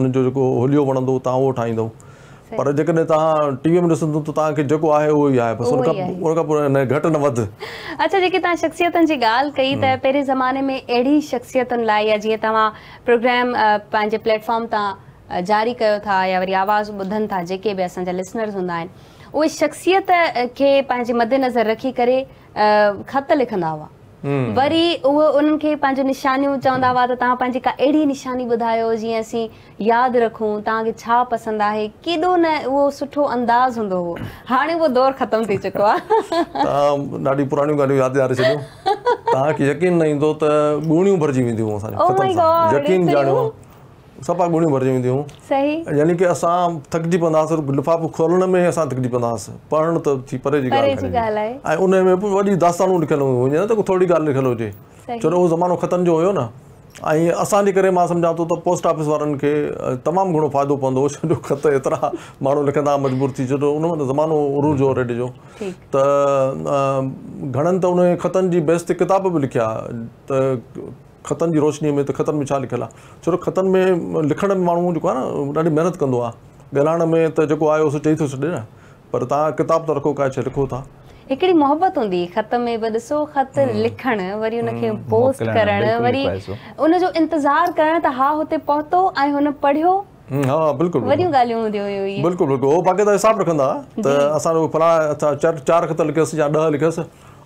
उनजो जेको होलियो वणंदो तव्हां उहो ठाहींदो पर जेकॾहिं तव्हां में ॾिसंदो त तव्हांखे जेको आहे आहे उहो ई बसि उन खां पोइ अच्छा जेकी तव्हां शख़्सियतुनि जी ॻाल्हि कई त पहिरें ज़माने में अहिड़ी शख़्सियतुनि लाइ या जीअं तव्हां प्रोग्राम पंहिंजे प्लेटफॉर्म तां जारी कयो था या वरी आवाज़ ॿुधनि था जेके बि असांजा लिसनर्स हूंदा आहिनि उहे शख़्सियत खे पंहिंजे मदेनज़र रखी करे ख़त लिखंदा हुआ वरी उहो उन्हनि खे पंहिंजो निशानियूं चवंदा हुआ त तव्हां पंहिंजी का अहिड़ी निशानी ॿुधायो जीअं असीं यादि रखूं तव्हांखे छा पसंदि आहे केॾो न उहो सुठो अंदाज़ हूंदो हो हाणे उहो दौरु ख़तमु थी चुको आहे सफ़ा ॻुणियूं भरिजी वेंदियूं सही यानी की असां थकिजी पवंदा हुआसीं लिफ़ाफ़ो खोलण में असां थकिजी पवंदासीं पढ़ण त थी परे जी ॻाल्हि ऐं उन में बि वॾी दास्तानूं लिखियलु हुयूं हुजनि त थोरी ॻाल्हि लिखियलु हुजे छो त उहो ज़मानो ख़तम जो हुयो न ऐं असांजे करे मां सम्झा थो त पोस्ट ऑफ़िस वारनि खे तमामु घणो फ़ाइदो पवंदो छो जो ख़त एतिरा माण्हू लिखंदा मजबूर थी छो जो उनमें त ज़मानो रेड जो त घणनि त उन ख़तनि जी बेस्ट किताब बि लिखिया त खतनि जी रोशनीअ में त ख़तनि में छा लिखियलु आहे छो त ख़तनि में लिखण में माण्हू जेको आहे न ॾाढी महिनत कंदो आहे ॻाल्हाइण में त जेको आहे उहो चई थो छॾे न पर तव्हां किताब त रखो काए छॾे लिखो था हिकिड़ी मोहबत हूंदी ख़त में बि ॾिसो ख़त लिखण वरी हुनखे पोस्ट करण वरी उन इंतज़ारु करण त हा हुते पहुतो ऐं हुन पढ़ियो हा बिल्कुल वॾियूं ॻाल्हियूं हूंदियूं हुयूं बिल्कुलु बिल्कुलु उहो बाक़ी तव्हां हिसाबु रखंदा त असां फलाण चारि ख़त लिखियसि या ॾह लिखियसि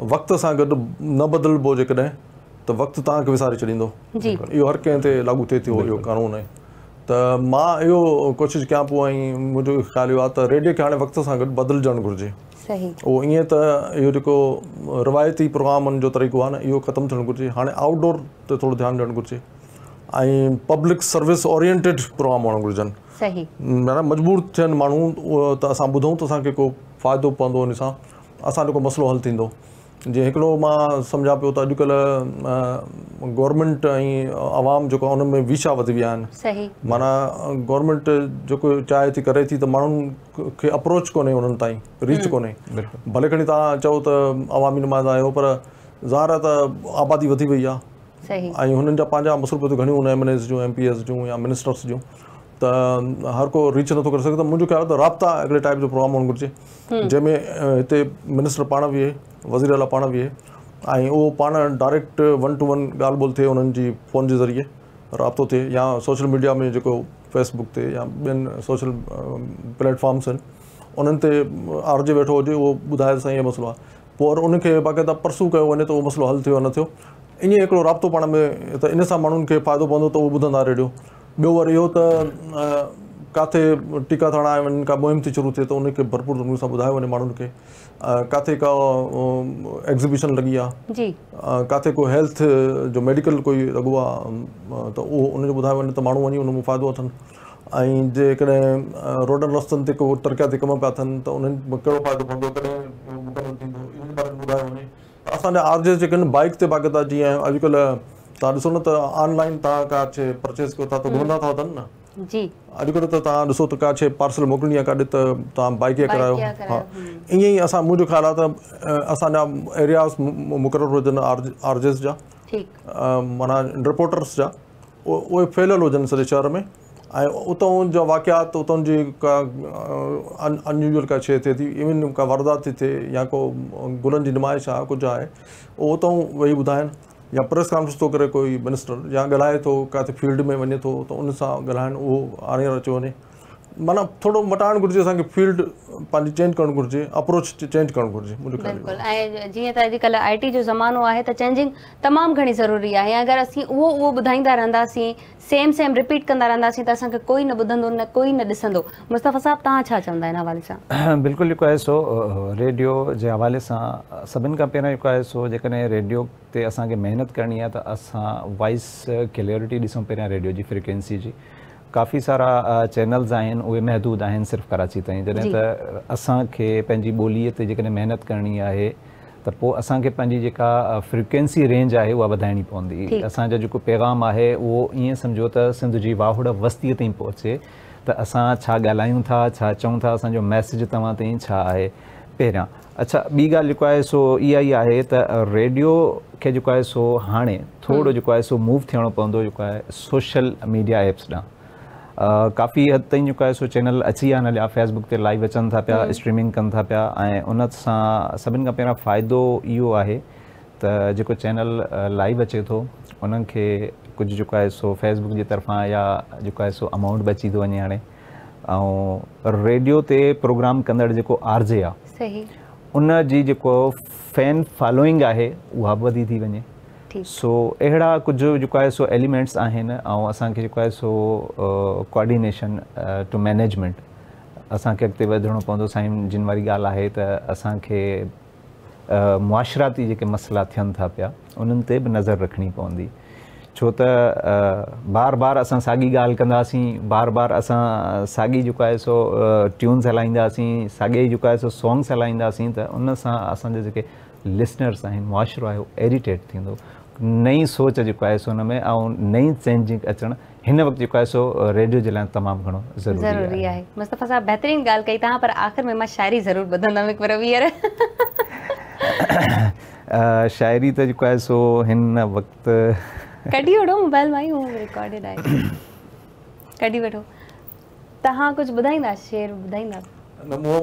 वक़्त सां गॾु न बदिलिबो जेकॾहिं त वक़्तु तव्हांखे विसारे छॾींदो इहो हर कंहिं ते लागू थिए थो इहो कानून आहे त मां इहो कोशिशि कयां पोइ ऐं मुंहिंजो ख़्यालु इहो आहे त रेडियो खे हाणे वक़्त सां गॾु बदिलजणु घुरिजे उहो ईअं त इहो जेको रिवायती प्रोग्रामनि जो तरीक़ो आहे न इहो ख़तमु थियणु घुरिजे हाणे आउटडोर ते थोरो ध्यानु ॾियणु घुरिजे ऐं पब्लिक सर्विस ओरिएंटेड प्रोग्राम हुअणु घुरजनि माना मजबूर थियनि माण्हू उहो त असां ॿुधूं त असांखे को फ़ाइदो पवंदो हुन सां मसलो हलु जीअं हिकिड़ो मां सम्झा पियो त अॼुकल्ह गवर्मेंट ऐं आवाम जेको आहे उन्हनि में विशा वधी विया आहिनि माना गवर्नमेंट जेको चाहे थी करे थी त माण्हुनि खे अप्रोच कोन्हे उन्हनि ताईं रीच कोन्हे भले खणी तव्हां चओ त आवामी नुमाइंदा आहियो पर ज़ाहिर त आबादी वधी वई आहे ऐं हुननि जा पंहिंजा मुसीबतूं घणियूं आहिनि एम एन एस जूं एम पी एस जूं या मिनिस्टर्स जूं त हर को रीच नथो करे सघे त मुंहिंजो ख़्यालु त राबता हिकिड़े टाइप जो प्रोग्राम हुअणु घुरिजे जंहिंमें हिते मिनिस्टर पाण वज़ीराला पाण बिहे ऐं उहो पाण डायरेक्ट वन टू वन ॻाल्हि ॿोल थिए उन्हनि जी फोन जे ज़रिए राब्तो थिए या सोशल मीडिया में जेको फेसबुक ते या ॿियनि सोशल प्लेटफॉर्म्स आहिनि उन्हनि ते आरिजी वेठो हुजे उहो ॿुधायो त साईं इहो मसिलो आहे पोइ उनखे बाक़ी परसू कयो वञे त उहो मसलो हल थियो या न थियो ईअं हिकिड़ो पाण में त इन सां माण्हुनि खे फ़ाइदो पवंदो त रेडियो ॿियो वरी इहो किथे टीका थराया आहिनि का मुहिम थी शुरू थिए त उनखे भरपूर सां ॿुधायो वञे माण्हुनि खे किथे का एग्ज़िबिशन लॻी आहे किथे को हेल्थ जो मेडिकल कोई लॻो आहे त उहो उनजो ॿुधायो वञे त माण्हू वञी उन फ़ाइदो वठनि ऐं जे कॾहिं रोडनि रस्तनि ते को तरक़िया कम कमु पिया थियनि त उन्हनि में कहिड़ो फ़ाइदो पवंदो असांजा बाइक ते बाक़ी था जीअं अॼुकल्ह तव्हां ॾिसो न त ऑनलाइन तव्हां का परचेस कयो था त घुमंदा अथनि न अॼुकल्ह त तव्हां ॾिसो त का शइ पार्सल मोकिलणी आहे काॾे त तव्हां बाइक करायो हा ईअं ई असां मुंहिंजो आहे त असांजा मुक़ररु हुजनि आर जा माना रिपोर्टर्स जा उहे फैलियल हुजनि सॼे शहर में ऐं उतां जा उतां जी का थिए थी का वरदा थी थिए या को गुलनि जी नुमाइश आहे कुझु आहे उहो या प्रेस कॉन्फ्रेंस थो करे कोई मिनिस्टर या ॻाल्हाए थो किथे फील्ड में वञे थो त उन सां ॻाल्हाइणु उहो आणे अचो वञे छा चवंदा आहिनि बिल्कुलु जेको आहे रेडियो जे हवाले सां सभिनि खां पहिरियों जेको आहे रेडियो ते असांखे महिनत करणी आहे त असां वॉइस क्लैरिटी ॾिसूं पहिरियां रेडियो जी काफ़ी सारा चैनल्स आहिनि उहे महदूद आहिनि सिर्फ़ु कराची ताईं जॾहिं त असांखे पंहिंजी ॿोलीअ ते जेकॾहिं महिनत करणी आहे त पोइ असांखे पंहिंजी जेका रेंज आहे उहा वधाइणी पवंदी असांजो जेको पैगाम आहे उहो ईअं सम्झो त सिंध जी वाहुड़ वस्तीअ ताईं पहुचे त असां छा ॻाल्हायूं था छा चऊं था असांजो मैसेज तव्हां ताईं छा आहे पहिरियां अच्छा ॿी ॻाल्हि जेको आहे सो इहा ई आहे त रेडियो खे जेको आहे सो हाणे थोरो जेको आहे सो मूव थियणो पवंदो जेको आहे सोशल मीडिया एप्स ॾांहुं काफ़ी हद तक हम्म। जेको आहे सो चैनल अच्छी विया आहिनि फेसबुक से लाइव अचन था पिया स्ट्रीमिंग कनि था पिया उन सभी का पैर फ़ायद यो है आहे त चैनल लाइव अचे तो उन्हनि कुछ जो है सो फेसबुक की तरफा या जेको आहे सो अमाउंट बची थो वञे हाणे ऐं रेडियो से प्रोग्राम कंदड़ जेको आरजे आहे उन फैन फॉलोइंग आहे उहा बि थी वे सो अहिड़ा कुझु जेको आहे सो एलिमेंट्स आहिनि ऐं असांखे जेको आहे सो कॉर्डिनेशन टू मैनेजमेंट असांखे अॻिते वधणो पवंदो साईं जिन वारी ॻाल्हि आहे त असांखे मुआशराती जेके मसला थियनि था पिया उन्हनि ते बि नज़र रखणी पवंदी छो त बार बार असां साॻी ॻाल्हि कंदासीं बार बार असां साॻी जेको आहे सो ट्यून्स हलाईंदासीं साॻे जेको आहे सो सॉन्ग्स हलाईंदासीं त उन सां असांजा जेके लिसनर्स आहिनि मुआशिरो आहे उहो एरिटेट थींदो نئي سوچ جو ڪهي سو ان ۾ اءُ نئي چينجينگ اچڻ هن وقت جو ڪهي سو ريڊيو جي لاءِ تمام گهڻو ضروري آهي مصطفي صاحب بهترين ڳالھ ڪئي تها پر آخر ۾ مه شاعري ضرور ٻڌائڻا مڪ بروير شاعري ته جو ڪهي سو هن وقت ڪڏي وڙو موبائل ۾ هو ريڪارڊڊ آهي ڪڏي وڙو تها ڪجهه ٻڌائيندا شعر ٻڌائيندا من مون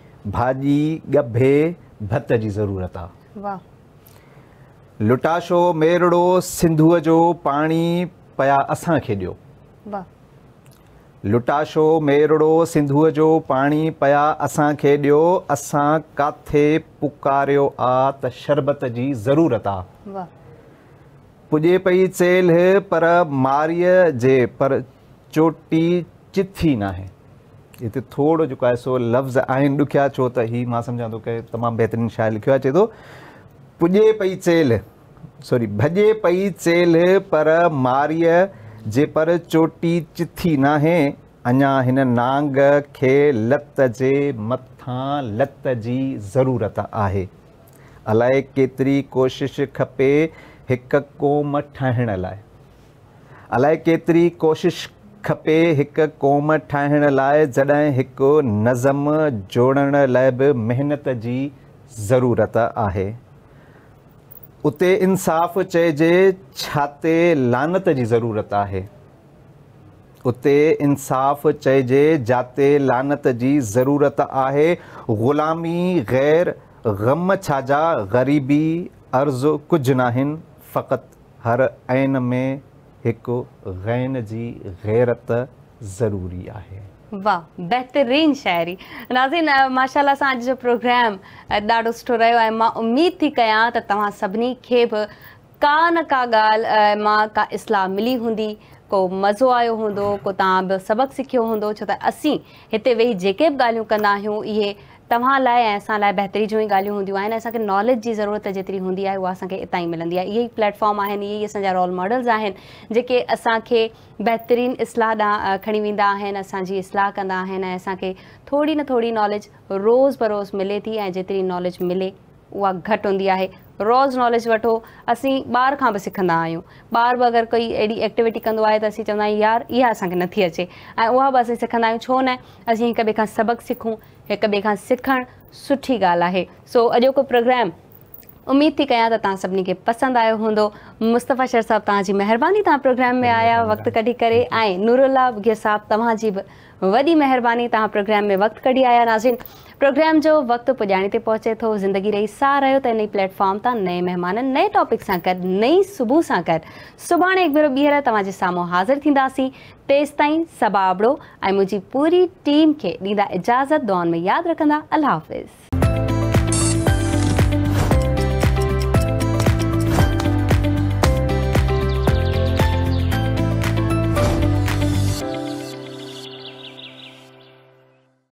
भाजी गभे भत जी ज़रूरत आहे लुटाशो मेरड़ो सिंधूअ जो पाणी पिया असांखे ॾियो लुटाशो मेरड़ो सिंधूअ जो पाणी पिया असांखे ॾियो असा काथे पुकारियो आ त शरबत जी ज़रूरत आहे पुॼे पई चेल्ह पर मारिय जे पर चोटी चिथी है। हिते थोरो जेको आहे सो लफ़्ज़ आहिनि ॾुखिया छो त ही मां सम्झा थो की तमामु बहितरीनु शइ लिखियो आहे चए थो पुॼे पई चेल सॉरी भॼे पई चेल पर मारीअ जे पर चोटी चिथी नाहे अञा हिन नांग खे लत जे मथां जी ज़रूरत आहे अलाए केतिरी कोशिश खपे हिकु क़ौम ठाहिण लाइ अलाए केतिरी खपे हिकु क़ौम ठाहिण लाइ जॾहिं हिकु नज़मु जोड़ण लाइ बि महिनत जी ज़रूरत आहे उते इंसाफ़ु चइजे छाते लानत जी ज़रूरत आहे उते इंसाफ़ु चइजे जाते लानत जी ज़रूरत आहे ग़ुलामी ग़ैर ग़म छाजा ग़रीबी अर्ज़ु कुझु न आहिनि फ़क़ति हर ऐंन में हिकु गैन जी गैरत ज़रूरी आहे वाह बहितरीन शायरी नाज़िन माशाला सां अॼु जो प्रोग्राम ॾाढो सुठो रहियो आहे मां उमेद थी कयां त तव्हां सभिनी खे बि का न का ॻाल्हि मां का इस्लाह मिली हूंदी को मज़ो आयो हूंदो को तव्हां बि सबक़ु सिखियो हूंदो छो त असीं हिते वेही जेके बि ॻाल्हियूं कंदा आहियूं इहे तव्हां लाइ ऐं असां लाइ बहितरी जूं ई ॻाल्हियूं हूंदियूं आहिनि असांखे नॉलेज जी ज़रूरत जेतिरी हूंदी आहे उहा असांखे इतां ई मिलंदी आहे इहे ई प्लेटफॉर्म आहिनि इहे ई असांजा रोल मॉडल्स आहिनि जेके असांखे बहितरीन इस्लाह ॾांहुं खणी वेंदा आहिनि असांजी इस्लाह कंदा आहिनि ऐं असांखे थोरी न थोरी नॉलेज रोज़ बरोज़ मिले थी ऐं जेतिरी नॉलेज मिले उहा घटि हूंदी आहे रोज़ नॉलेज वठो असीं ॿार खां बि सिखंदा आहियूं ॿार बि अगरि कोई अहिड़ी एक्टिविटी कंदो आहे त असीं चवंदा आहियूं यार इहा असांखे नथी अचे ऐं उहा बि असीं सिखंदा आहियूं छो न असीं हिक ॿिए खां सबक़ु सिखूं हिक ॿिए खां सिखणु सुठी ॻाल्हि आहे सो अॼोको प्रोग्राम उमेद थी कयां त तव्हां सभिनी खे पसंदि आयो हूंदो मुस्तफ़ा शर साहिब तव्हांजी महिरबानी तव्हां प्रोग्राम में आया वक़्तु कढी करे ऐं नूरुला गिर साहबु तव्हांजी बि वही महिरबानी तव्हां प्रोग्राम में वक्त कढी आया नाज़िन प्रोग्राम जो वक्त पुॼाणी ते पहुचे थो ज़िंदगी रही सा रहियो त हिन ई प्लेटफॉर्म तां नए महिमाननि नए टॉपिक सां गॾु नई सुबुह सां गॾु सुभाणे हिकु भेरो ॿीहर तव्हांजे साम्हूं हाज़िर थींदासीं तेसि ताईं सबाबड़ो ऐं मुंहिंजी पूरी टीम खे ॾींदा इजाज़त दौन में यादि रखंदा अलाह हाफ़िज़